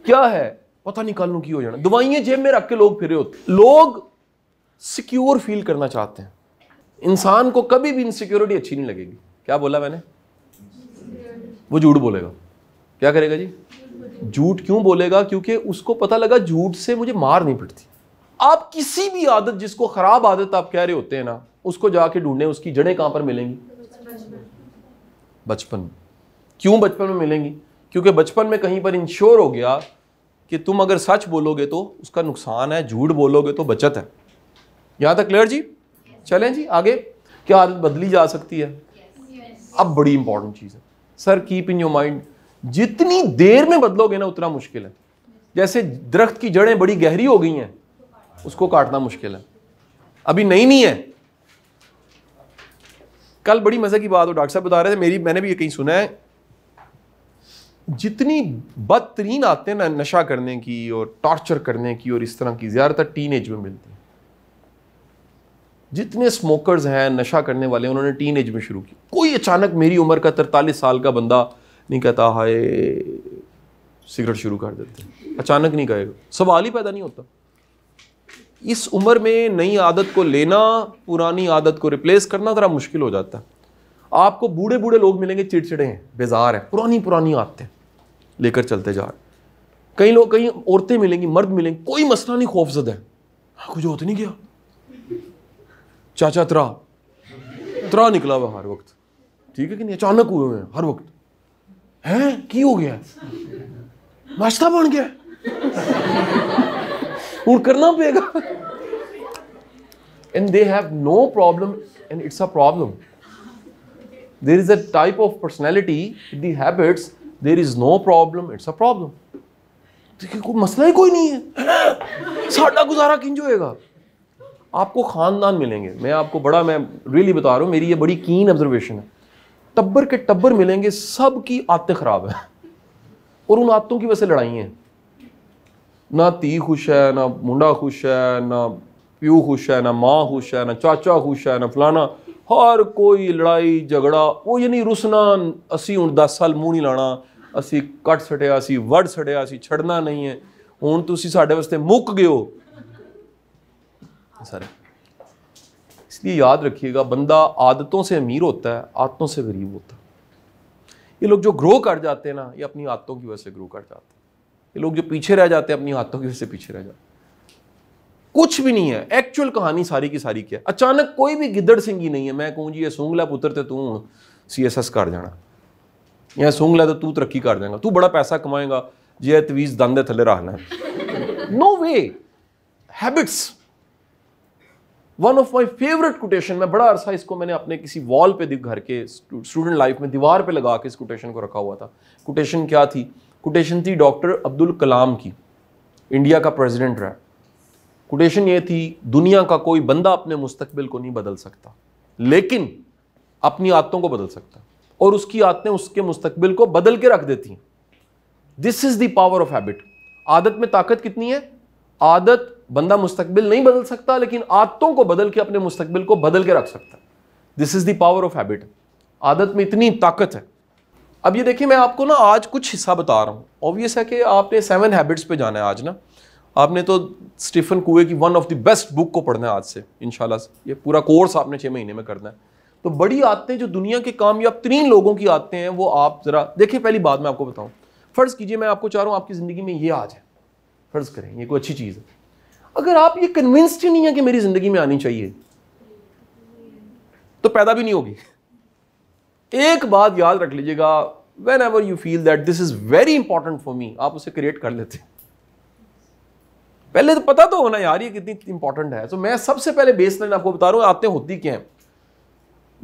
क्या है पता नहीं कल की हो जाना दवाइयां जेब में रख के लोग फिरे होते लोग सिक्योर फील करना चाहते हैं इंसान को कभी भी इनसिक्योरिटी अच्छी नहीं लगेगी क्या बोला मैंने वो झूठ बोलेगा क्या करेगा जी झूठ क्यों बोलेगा क्योंकि उसको पता लगा झूठ से मुझे मार नहीं पड़ती आप किसी भी आदत जिसको खराब आदत आप कह रहे होते हैं ना उसको जाके ढूंढे उसकी जड़ें कहां पर मिलेंगी बचपन क्यों बचपन में मिलेंगी क्योंकि बचपन में कहीं पर इंश्योर हो गया कि तुम अगर सच बोलोगे तो उसका नुकसान है झूठ बोलोगे तो बचत है यहां तक क्लियर जी चलें जी आगे क्या आदत बदली जा सकती है अब बड़ी इंपॉर्टेंट चीज़ है sir keep in your mind जितनी देर में बदलोगे ना उतना मुश्किल है जैसे दरख्त की जड़ें बड़ी गहरी हो गई हैं उसको काटना मुश्किल है अभी नई नहीं है कल बड़ी मज़े की बात हो डॉक्टर साहब बता रहे थे मेरी मैंने भी ये कहीं सुना है जितनी बदतरीन आते हैं ना नशा करने की और टॉर्चर करने की और इस तरह की ज़्यादातर टीन एज में मिलती है जितने स्मोकर्स हैं नशा करने वाले उन्होंने टीन एज में शुरू की कोई अचानक मेरी उम्र का तरतालीस साल का बंदा नहीं कहता हाय सिगरेट शुरू कर देते अचानक नहीं कहेगा सवाल ही पैदा नहीं होता इस उम्र में नई आदत को लेना पुरानी आदत को रिप्लेस करना ज़रा मुश्किल हो जाता है आपको बूढ़े बूढ़े लोग मिलेंगे चिड़चिड़े हैं बेजार हैं पुरानी पुरानी आदतें लेकर चलते जा रहे कई लोग कई औरतें मिलेंगी मर्द मिलेंगे कोई मसला नहीं खौफजद है हाँ, कुछ होता तो नहीं गया चाचा त्रा त्रा निकला हुआ हर वक्त ठीक है कि नहीं अचानक हुए हुए हैं हर वक्त है की हो गया नाश्ता बन गया हूँ करना पेगा and they have no problem and it's a problem there is a type of personality the habits there is no problem it's a problem कोई मसला ही कोई नहीं है साडा गुजारा किंज होएगा आपको ख़ानदान मिलेंगे मैं आपको बड़ा मैं रियली बता रहा हूँ मेरी ये बड़ी कीन ऑब्जर्वेशन है टब्बर के टब्बर मिलेंगे सब की आते ख़राब हैं और उन आतों की वैसे लड़ाई हैं ना ती खुश है ना मुंडा खुश है ना प्यू खुश है ना माँ खुश है ना चाचा खुश है ना फलाना हर कोई लड़ाई झगड़ा वो यानी रुसना असी हूँ दस साल मूँह नहीं लाना असी कट सटे असी वड़ सटे असी छड़ना नहीं है हूँ तुम साढ़े वास्ते ਮੁੱਕ गए हो सर इसलिए याद रखिएगा बंदा आदतों से अमीर होता है आदतों से गरीब होता है ये लोग जो ग्रो कर जाते हैं ना ये अपनी आदतों की वजह से ग्रो कर जाते हैं ये लोग जो पीछे रह जाते हैं अपनी आदतों की वजह से पीछे रह जाते कुछ भी नहीं है एक्चुअल कहानी सारी की सारी क्या अचानक कोई भी गिद्दड़ ही नहीं है मैं कहूँ जी ये सूंगला पुत्र तो तू सी एस एस कर जाना या सूंगला तो तू तरक्की कर जाएगा तू बड़ा पैसा कमाएगा जे तवीज दंद थले रहना no way habits one of my favourite quotation मैं बड़ा अरसा इसको मैंने अपने किसी वॉल पे घर के स्टूडेंट लाइफ में दीवार पे लगा के इस कोटेशन को रखा हुआ था कोटेशन क्या थी कोटेशन थी डॉक्टर अब्दुल कलाम की इंडिया का प्रेसिडेंट रहा कोटेशन ये थी दुनिया का कोई बंदा अपने मुस्तबिल को नहीं बदल सकता लेकिन अपनी आदतों को बदल सकता और उसकी आदतें उसके मुस्तबिल को बदल के रख देती this is the power of habit आदत में ताकत कितनी है आदत बंदा मुस्तकबिल नहीं बदल सकता लेकिन आदतों को बदल के अपने मुस्तकबिल को बदल के रख सकता है this is the power power of habit आदत में इतनी ताकत है अब ये देखिए मैं आपको ना आज कुछ हिस्सा बता रहा हूँ ऑब्वियस है कि आपने सेवन हैबिट्स पे जाना है आज ना आपने तो स्टीफन कुए की one of the best book को पढ़ना है आज से इन ये पूरा कोर्स आपने छः महीने में करना है तो बड़ी आदतें जो दुनिया के कामयाब तीन लोगों की आदतें हैं वो आप ज़रा देखिए पहली बात मैं आपको बताऊँ फ़र्ज़ कीजिए मैं आपको चाह रहा हूँ आपकी ज़िंदगी में ये आज है फ़र्ज़ करें ये कोई अच्छी चीज़ है अगर आप ये कन्विंस्ड ही नहीं है कि मेरी जिंदगी में आनी चाहिए तो पैदा भी नहीं होगी एक बात याद रख लीजिएगा whenever you feel that this is very important for me आप उसे क्रिएट कर लेते हैं पहले तो पता तो होना यार ये कितनी इंपॉर्टेंट है तो मैं सबसे पहले बेसलाइन आपको बता रहा हूं आते होती क्या है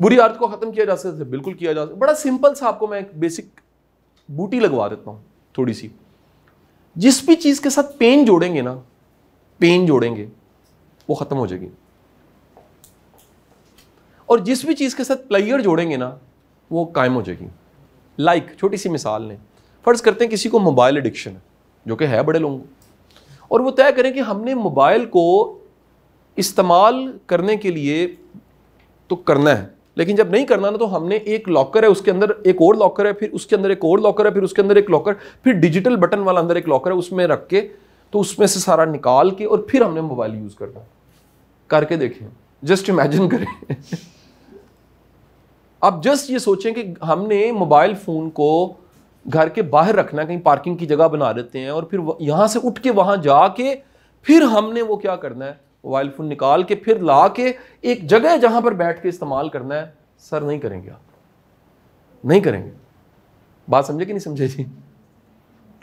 बुरी आदत को ख़त्म किया जा सकता है बिल्कुल किया जा सकता बड़ा सिंपल सा आपको मैं एक बेसिक बूटी लगवा देता हूं थोड़ी सी जिस भी चीज़ के साथ पेन जोड़ेंगे ना पेन जोड़ेंगे वो ख़त्म हो जाएगी और जिस भी चीज़ के साथ प्लेयर जोड़ेंगे ना वो कायम हो जाएगी लाइक like, छोटी सी मिसाल ने फ़र्ज़ करते हैं किसी को मोबाइल एडिक्शन है जो कि है बड़े लोगों को और वो तय करें कि हमने मोबाइल को इस्तेमाल करने के लिए तो करना है लेकिन जब नहीं करना ना तो हमने एक लॉकर है उसके अंदर एक और लॉकर है फिर उसके अंदर एक और लॉकर है फिर उसके अंदर एक लॉकर फिर डिजिटल बटन वाला अंदर एक लॉकर है उसमें रख के तो उसमें से सारा निकाल के और फिर हमने मोबाइल यूज़ करना करके देखें जस्ट इमेजिन करें आप जस्ट ये सोचें कि हमने मोबाइल फ़ोन को घर के बाहर रखना कहीं पार्किंग की जगह बना देते हैं और फिर यहाँ से उठ के वहां जाके फिर हमने वो क्या करना है मोबाइल फ़ोन निकाल के फिर ला के एक जगह जहाँ पर बैठ के इस्तेमाल करना है सर नहीं करेंगे आप नहीं करेंगे बात समझे कि नहीं समझे जी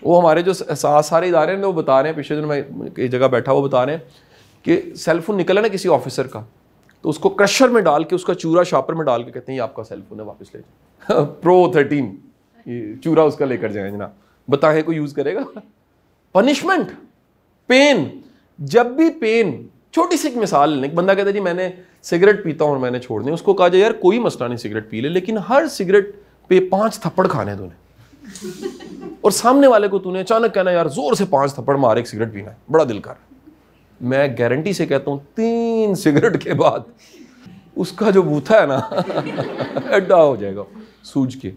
वो हमारे जो सारे इदारे हैं वो बता रहे हैं पिछले दिन मैं एक जगह बैठा वो बता रहे हैं कि सेलफोन निकला ना किसी ऑफिसर का तो उसको क्रशर में डाल के उसका चूरा शॉपर में डाल के कहते हैं ये आपका सेलफोन है वापस ले जाए प्रो थर्टीन ये चूरा उसका लेकर जाए जना बताए को यूज़ करेगा पनिशमेंट पेन जब भी पेन छोटी सी एक मिसाल लेने बंदा कहता है जी मैंने सिगरेट पीता हूँ और मैंने छोड़ दी उसको कहा जाए यार कोई मसला नहीं सिगरेट पी ले लेकिन हर सिगरेट पे पांच थप्पड़ खाने तूने और सामने वाले को तूने अचानक कहना यार जोर से पांच थप्पड़ मार एक सिगरेट पीना है बड़ा दिल कर मैं गारंटी से कहता हूँ तीन सिगरेट के बाद उसका जो बूथा है ना अड्डा हो जाएगा सूझ के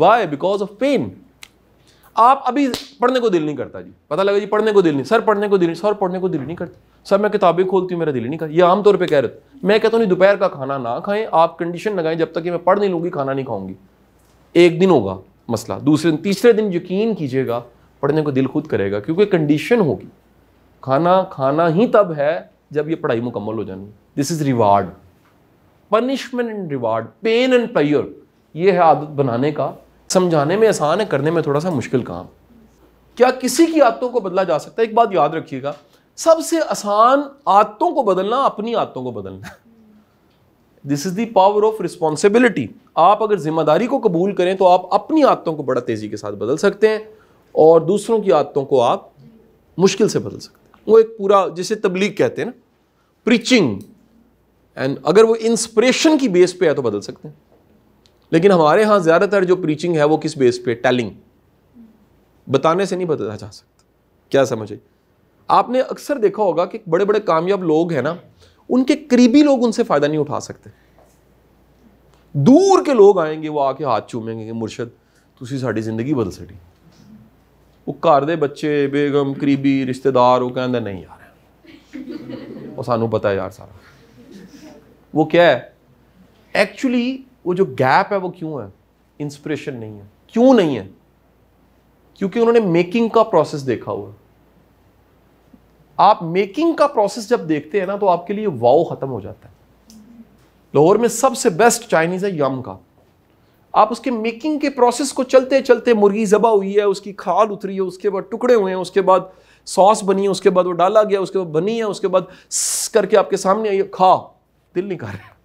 वाई बिकॉज ऑफ पेन आप अभी पढ़ने को दिल नहीं करता जी पता लगा जी पढ़ने को दिल नहीं सर पढ़ने को दिल नहीं सर पढ़ने को दिल नहीं करता सर मैं किताबें खोलती हूँ मेरा दिल नहीं करता ये आमतौर पर कह रहे मैं कहता हूँ दोपहर का खाना ना खाएं आप कंडीशन लगाएं जब तक कि मैं पढ़ नहीं लूँगी खाना नहीं खाऊंगी एक दिन होगा मसला दूसरे तीसरे दिन यकीन कीजिएगा पढ़ने को दिल खुद करेगा क्योंकि कंडीशन होगी खाना खाना ही तब है जब ये पढ़ाई मुकम्मल हो जानी this is reward punishment and reward pain and pleasure ये है आदत बनाने का समझाने में आसान है करने में थोड़ा सा मुश्किल काम क्या किसी की आदतों को बदला जा सकता है एक बात याद रखिएगा सबसे आसान आदतों को बदलना अपनी आदतों को बदलना this is the power of responsibility आप अगर जिम्मेदारी को कबूल करें तो आप अपनी आदतों को बड़ा तेज़ी के साथ बदल सकते हैं और दूसरों की आदतों को आप मुश्किल से बदल सकते हैं वो एक पूरा जिसे तबलीग कहते हैं ना प्रीचिंग एंड अगर वो इंस्परेशन की बेस पे है तो बदल सकते हैं लेकिन हमारे यहाँ ज़्यादातर जो प्रीचिंग है वो किस बेस पे टेलिंग बताने से नहीं बदला जा सकता क्या समझे आपने अक्सर देखा होगा कि बड़े बड़े कामयाब लोग हैं ना उनके करीबी लोग उनसे फ़ायदा नहीं उठा सकते दूर के लोग आएंगे वो आके हाथ चूमेंगे कि मुर्शद साड़ी जिंदगी बदल सकी वो घर के बच्चे बेगम करीबी रिश्तेदार वो कहते नहीं यार और सानू पता है यार सारा वो क्या है एक्चुअली वो जो गैप है वो क्यों है इंस्पिरेशन नहीं है क्यों नहीं है क्योंकि उन्होंने मेकिंग का प्रोसेस देखा हुआ आप मेकिंग का प्रोसेस जब देखते हैं ना तो आपके लिए वाओ ख़त्म हो जाता है लाहौर में सबसे बेस्ट चाइनीज़ है यम का आप उसके मेकिंग के प्रोसेस को चलते चलते मुर्गी जबा हुई है उसकी खाल उतरी है उसके बाद टुकड़े हुए हैं उसके बाद सॉस बनी है उसके बाद वो डाला गया उसके बाद बनी है उसके बाद करके आपके सामने आई खा दिल नहीं कर रहा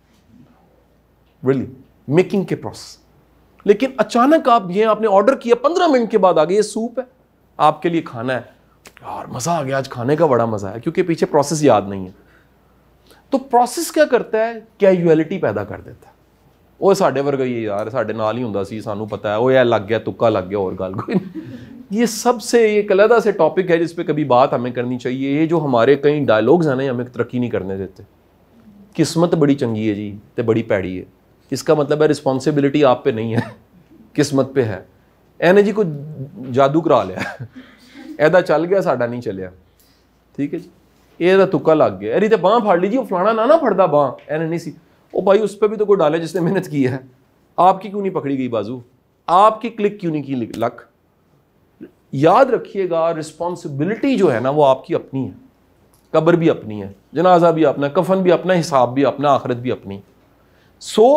रियली मेकिंग के प्रोसेस लेकिन अचानक आप ये आपने ऑर्डर किया पंद्रह मिनट के बाद आ गए ये सूप है आपके लिए खाना है यार मज़ा आ गया आज खाने का बड़ा मज़ा आया क्योंकि पीछे प्रोसेस याद नहीं है तो प्रोसेस क्या करता है कैजुअलिटी पैदा कर देता है वो साढ़े वर्ग ही यार साढ़े नाल ही होंगे ਸੀ ਸਾਨੂੰ ਪਤਾ ਹੈ ਉਹ ਇਹ ਲੱਗ ਗਿਆ ਤੁੱਕਾ ਲੱਗ ਗਿਆ ਹੋਰ ਗੱਲ नहीं ये सबसे ये अलहदा से टॉपिक है जिस पर कभी बात हमें करनी चाहिए ये जो हमारे कई डायलॉग्स हैं ना हमें तरक्की नहीं करने देते किस्मत बड़ी चंगी है जी तो बड़ी पैड़ी है इसका मतलब है रिस्पॉन्सिबिलिटी आप पे नहीं है किस्मत पे है एने जी को जादू करा लिया ਇਹਦਾ चल गया ਸਾਡਾ नहीं चलिया ठीक है जी ये ਤੁੱਕਾ लग गया अरे तो ਬਾਹ ਫੜ लीजिए ਜੀ ਉਹ ना ਨਾ ਨਾ ਫੜਦਾ ਬਾਹ ਐਨ ਨਹੀਂ ਸੀ भाई उस पर भी तो कोई डाले जिसने मेहनत की है आपकी क्यों नहीं पकड़ी गई बाजू आपकी क्लिक क्यों नहीं की लक याद रखिएगा रिस्पॉन्सिबिलिटी जो है ना वो आपकी अपनी है कब्र भी अपनी है जनाजा भी अपना कफन भी अपना हिसाब भी अपना आखरत भी अपनी सो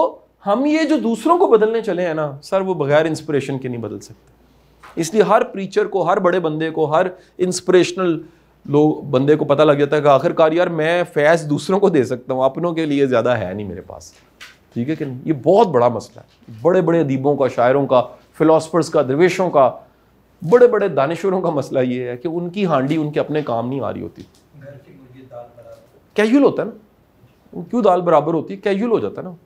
हम ये जो दूसरों को बदलने चले हैं ना सर वो बगैर इंस्पिरेशन के नहीं बदल सकते इसलिए हर प्रीचर को हर बड़े बंदे को हर इंस्पिरेशनल लोग बंदे को पता लग जाता है कि आखिरकार यार मैं फैज दूसरों को दे सकता हूँ अपनों के लिए ज़्यादा है नहीं मेरे पास ठीक है कि नहीं ये बहुत बड़ा मसला है बड़े बड़े अदीबों का शायरों का फ़िलासफ़र्स का दरवेशों का बड़े बड़े दानश्वरों का मसला ये है कि उनकी हांडी उनके अपने काम नहीं आ रही होती कैजुअल होता है ना क्यों दाल बराबर होती है कैजुअल हो जाता है ना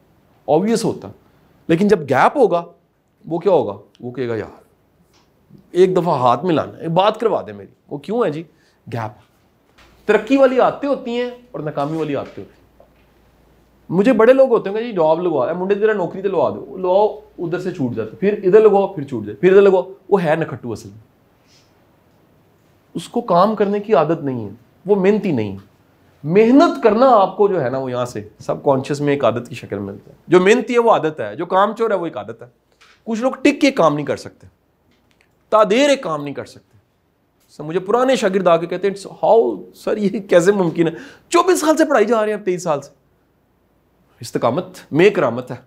ऑब्वियस होता है लेकिन जब गैप होगा वो क्या होगा वो कहेगा यार एक दफ़ा हाथ मिलाना बात करवा दे मेरी वो क्यों है जी गैप तरक्की वाली आते होती हैं और नाकामी वाली आते होती हैं मुझे बड़े लोग होते हैं जी जॉब लगवा मुंडे तेरा नौकरी तो लगा दो लगाओ उधर से छूट जाते फिर इधर लगाओ फिर छूट जाए फिर इधर लगाओ वो है नखट्टू असल में उसको काम करने की आदत नहीं है वो मेहनती नहीं है मेहनत करना आपको जो है ना वो यहाँ से सब कॉन्शियस में एक आदत की शक्ल मिलता है जो मेहनती है वो आदत है जो काम चोर है वो एक आदत है कुछ लोग टिक के काम नहीं कर सकते तादेर एक काम नहीं कर सकते सर मुझे पुराने शागिर्द आके कहते हैं हाउ सर ये कैसे मुमकिन है चौबीस साल से पढ़ाई जा रहे हैं तेईस साल से इस्तकामत में करामत है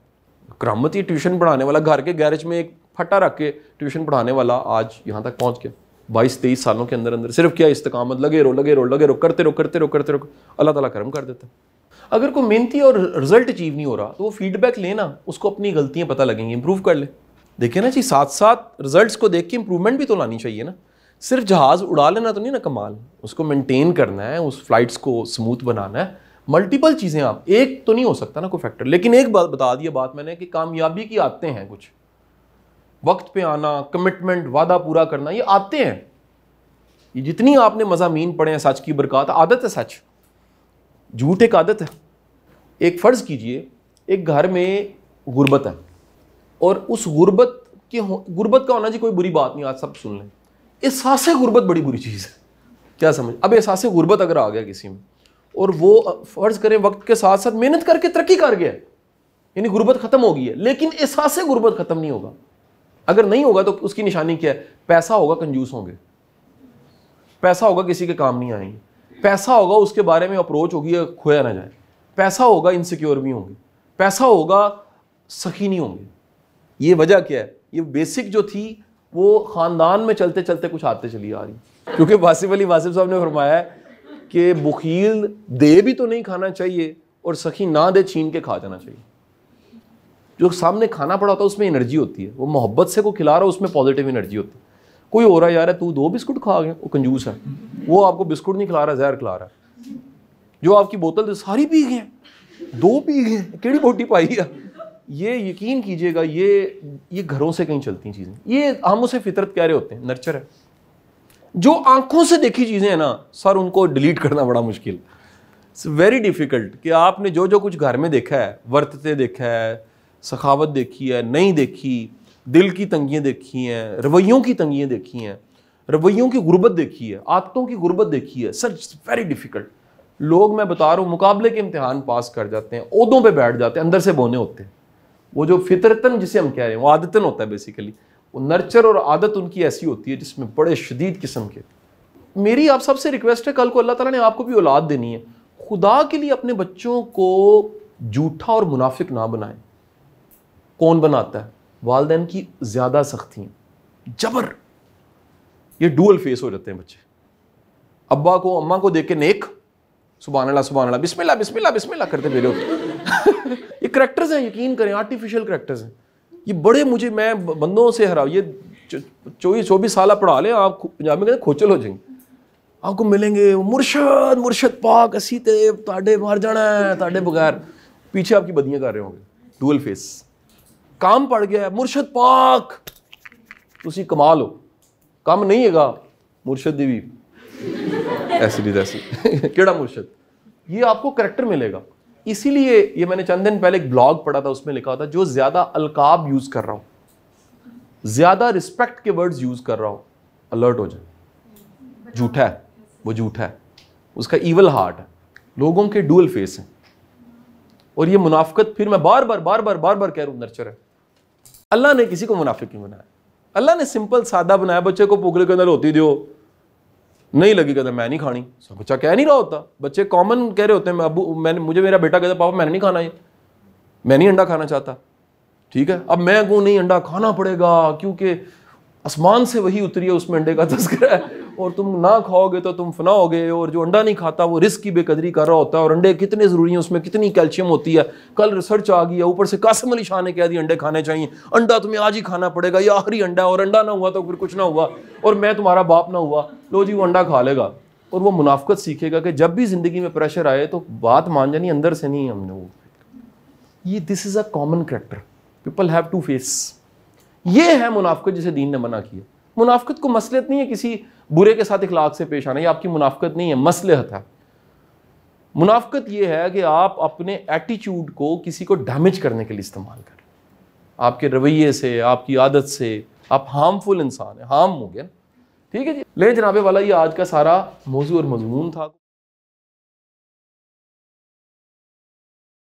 करामत ही ट्यूशन पढ़ाने वाला घर के गैरेज में एक फटा रख के ट्यूशन पढ़ाने वाला आज यहाँ तक पहुँच गया बाईस तेईस सालों के अंदर अंदर सिर्फ क्या इस्तकामत लगे रो लगे रो लगे रो करते रो करते रो करते रो अल्लाह ताला करम कर देता अगर कोई मेहनती और रिजल्ट अचीव नहीं हो रहा तो वो फीडबैक लेना उसको अपनी गलतियाँ पता लगेंगी इंप्रूव कर ले देखिए ना जी साथ साथ रिजल्ट्स को देख के इम्प्रूवमेंट भी तो लानी चाहिए ना सिर्फ जहाज़ उड़ा लेना तो नहीं ना कमाल उसको मेंटेन करना है उस फ्लाइट्स को स्मूथ बनाना है मल्टीपल चीज़ें आप एक तो नहीं हो सकता ना कोई फैक्टर लेकिन एक बात बता दी बात मैंने कि कामयाबी की आते हैं कुछ वक्त पे आना कमिटमेंट वादा पूरा करना ये आते हैं ये जितनी आपने मजामीन पढ़े हैं सच की बरकत आदत है सच झूठ एक आदत है एक फ़र्ज़ कीजिए एक घर में गुर्बत है और उस गुर्बत के गुर्बत का होना जी कोई बुरी बात नहीं आज सब सुन लें एहसास गुर्बत बड़ी बुरी चीज़ है क्या समझ अब एहसास गुर्बत अगर आ गया किसी में और वो फ़र्ज़ करें वक्त के साथ साथ मेहनत करके तरक्की कर गया यानी गुर्बत ख़त्म हो गई है लेकिन एहसास गुर्बत ख़त्म नहीं होगा अगर नहीं होगा तो उसकी निशानी क्या है पैसा होगा कंजूस होंगे पैसा होगा किसी के काम नहीं आएंगे पैसा होगा उसके बारे में अप्रोच होगी खोया ना जाए पैसा होगा इनसिक्योर भी होंगे पैसा होगा सखी नहीं होंगे ये वजह क्या है ये बेसिक जो थी वो ख़ानदान में चलते चलते कुछ आते चली आ रही क्योंकि वासिफ अली वासिफ साहब ने फरमाया कि बुखील दे भी तो नहीं खाना चाहिए और सखी ना दे छीन के खा जाना चाहिए जो सामने खाना पड़ा होता है उसमें एनर्जी होती है वो मोहब्बत से को खिला रहा है उसमें पॉजिटिव एनर्जी होती है कोई हो रहा है यार है तू दो बिस्कुट खा गया वो कंजूस है वो आपको बिस्कुट नहीं खिला रहा जहर खिला रहा है जो आपकी बोतल सारी पी गए दो पी गए केड़ी बोटी पाई है ये यकीन कीजिएगा ये ये घरों से कहीं चलती चीज़ें ये हम उसे फितरत कह रहे होते हैं नर्चर है जो आंखों से देखी चीज़ें हैं ना सर उनको डिलीट करना बड़ा मुश्किल इट्स वेरी डिफ़िकल्ट कि आपने जो जो कुछ घर में देखा है वर्तते देखा है सखावत देखी है नहीं देखी दिल की तंगियाँ देखी हैं रवैयों की तंगियाँ देखी हैं रवैयों की गुर्बत देखी है आदतों की गुर्बत देखी है सर इट्स वेरी डिफ़िकल्ट लोग मैं बता रहा हूँ मुकाबले के इम्तहान पास कर जाते हैं उदों पे बैठ जाते हैं अंदर से बोने होते हैं वो जो फितरतन जिसे हम कह रहे हैं वो आदतन होता है बेसिकली वो नर्चर और आदत उनकी ऐसी होती है जिसमें बड़े शदीद किस्म के मेरी आप सबसे रिक्वेस्ट है कल को अल्लाह ताला ने आपको भी औलाद देनी है खुदा के लिए अपने बच्चों को झूठा और मुनाफिक ना बनाएं कौन बनाता है वालदेन की ज़्यादा सख्ती जबर ये डुअल फेस हो जाते हैं बच्चे अब्बा को अम्मा को देख के नेक सुबह सुबहानला बिस्मिल्लाह बिस्मिल्लाह बिस्मिल्लाह करते मेरे होते ये करेक्टर्स हैं यकीन करें आर्टिफिशियल करेक्टर्स हैं ये बड़े मुझे मैं बंदों से हरा ये चौबीस चौबीस साल पढ़ा लें आप पंजाब में कहते खोचल हो जाएंगे आपको मिलेंगे मुर्शद मुर्शद पाक असी ते ताडे बाहर जाना है ताडे बगैर पीछे आपकी बदियाँ कर रहे होंगे डुअल फेस काम पड़ गया मुर्शद पाक ਤੁਸੀਂ ਕਮਾਲ ਹੋ ਕੰਮ नहीं ਹੈਗਾ मुर्शद देवी ऐसी ਐਸੀ ਦੀ ਐਸੀ ਕਿਹੜਾ ਮੁਰਸ਼ਦ ਇਹ ਆਪਕੋ इसीलिए ये मैंने चंद दिन पहले एक ब्लॉग पढ़ा था उसमें लिखा था जो ज़्यादा अलकाब यूज़ कर रहा हूं ज़्यादा रिस्पेक्ट के वर्ड्स यूज़ कर रहा हूं अलर्ट हो जाए झूठा है वो झूठा है उसका ईवल हार्ट है लोगों के डुअल फेस हैं और ये मुनाफ्त फिर मैं बार बार बार बार बार बार कह रहा हूं नर्चर है अल्लाह ने किसी को मुनाफिक नहीं बनाया अल्लाह ने सिंपल सादा बनाया बच्चे को पोखरे के अंदर होती दियो नहीं लगी कहते मैं नहीं खानी बच्चा कह नहीं रहा होता बच्चे कॉमन कह रहे होते हैं अबू मैंने मुझे मेरा बेटा कहता पापा मैंने नहीं खाना ये मैं नहीं अंडा खाना चाहता ठीक है अब मैं को नहीं अंडा खाना पड़ेगा क्योंकि आसमान से वही उतरी है उसमें अंडे का तस्करा है और तुम ना खाओगे तो तुम फना होगे और जो अंडा नहीं खाता वो रिस्क की बेकदरी कर रहा होता है और अंडे कितने ज़रूरी हैं उसमें कितनी कैल्शियम होती है कल रिसर्च आ गई है ऊपर से कासम अली शाह ने कह दी अंडे खाने चाहिए अंडा तुम्हें आज ही खाना पड़ेगा ये आखिरी अंडा और अंडा ना हुआ तो फिर कुछ ना हुआ और मैं तुम्हारा बाप ना हुआ लो जी वो अंडा खा लेगा और वो मुनाफ्त सीखेगा कि जब भी ज़िंदगी में प्रेशर आए तो बात मान जानी अंदर से नहीं हमने वो ये this is a common character people have to face ये है मुनाफ्त जिसे दीन ने मना किया मुनाफ्त को मसलत नहीं है किसी बुरे के साथ इखलाक से पेश आना ये आपकी मुनाफ्त नहीं है मसलहत है मुनाफ्त ये है कि आप अपने एटीट्यूड को किसी को डैमेज करने के लिए इस्तेमाल करें आपके रवैये से आपकी आदत से आप हार्मफुल इंसान हैं हार्म हो गया ठीक है जी ले जनाबे वाला ये आज का सारा मौजू और मजमून था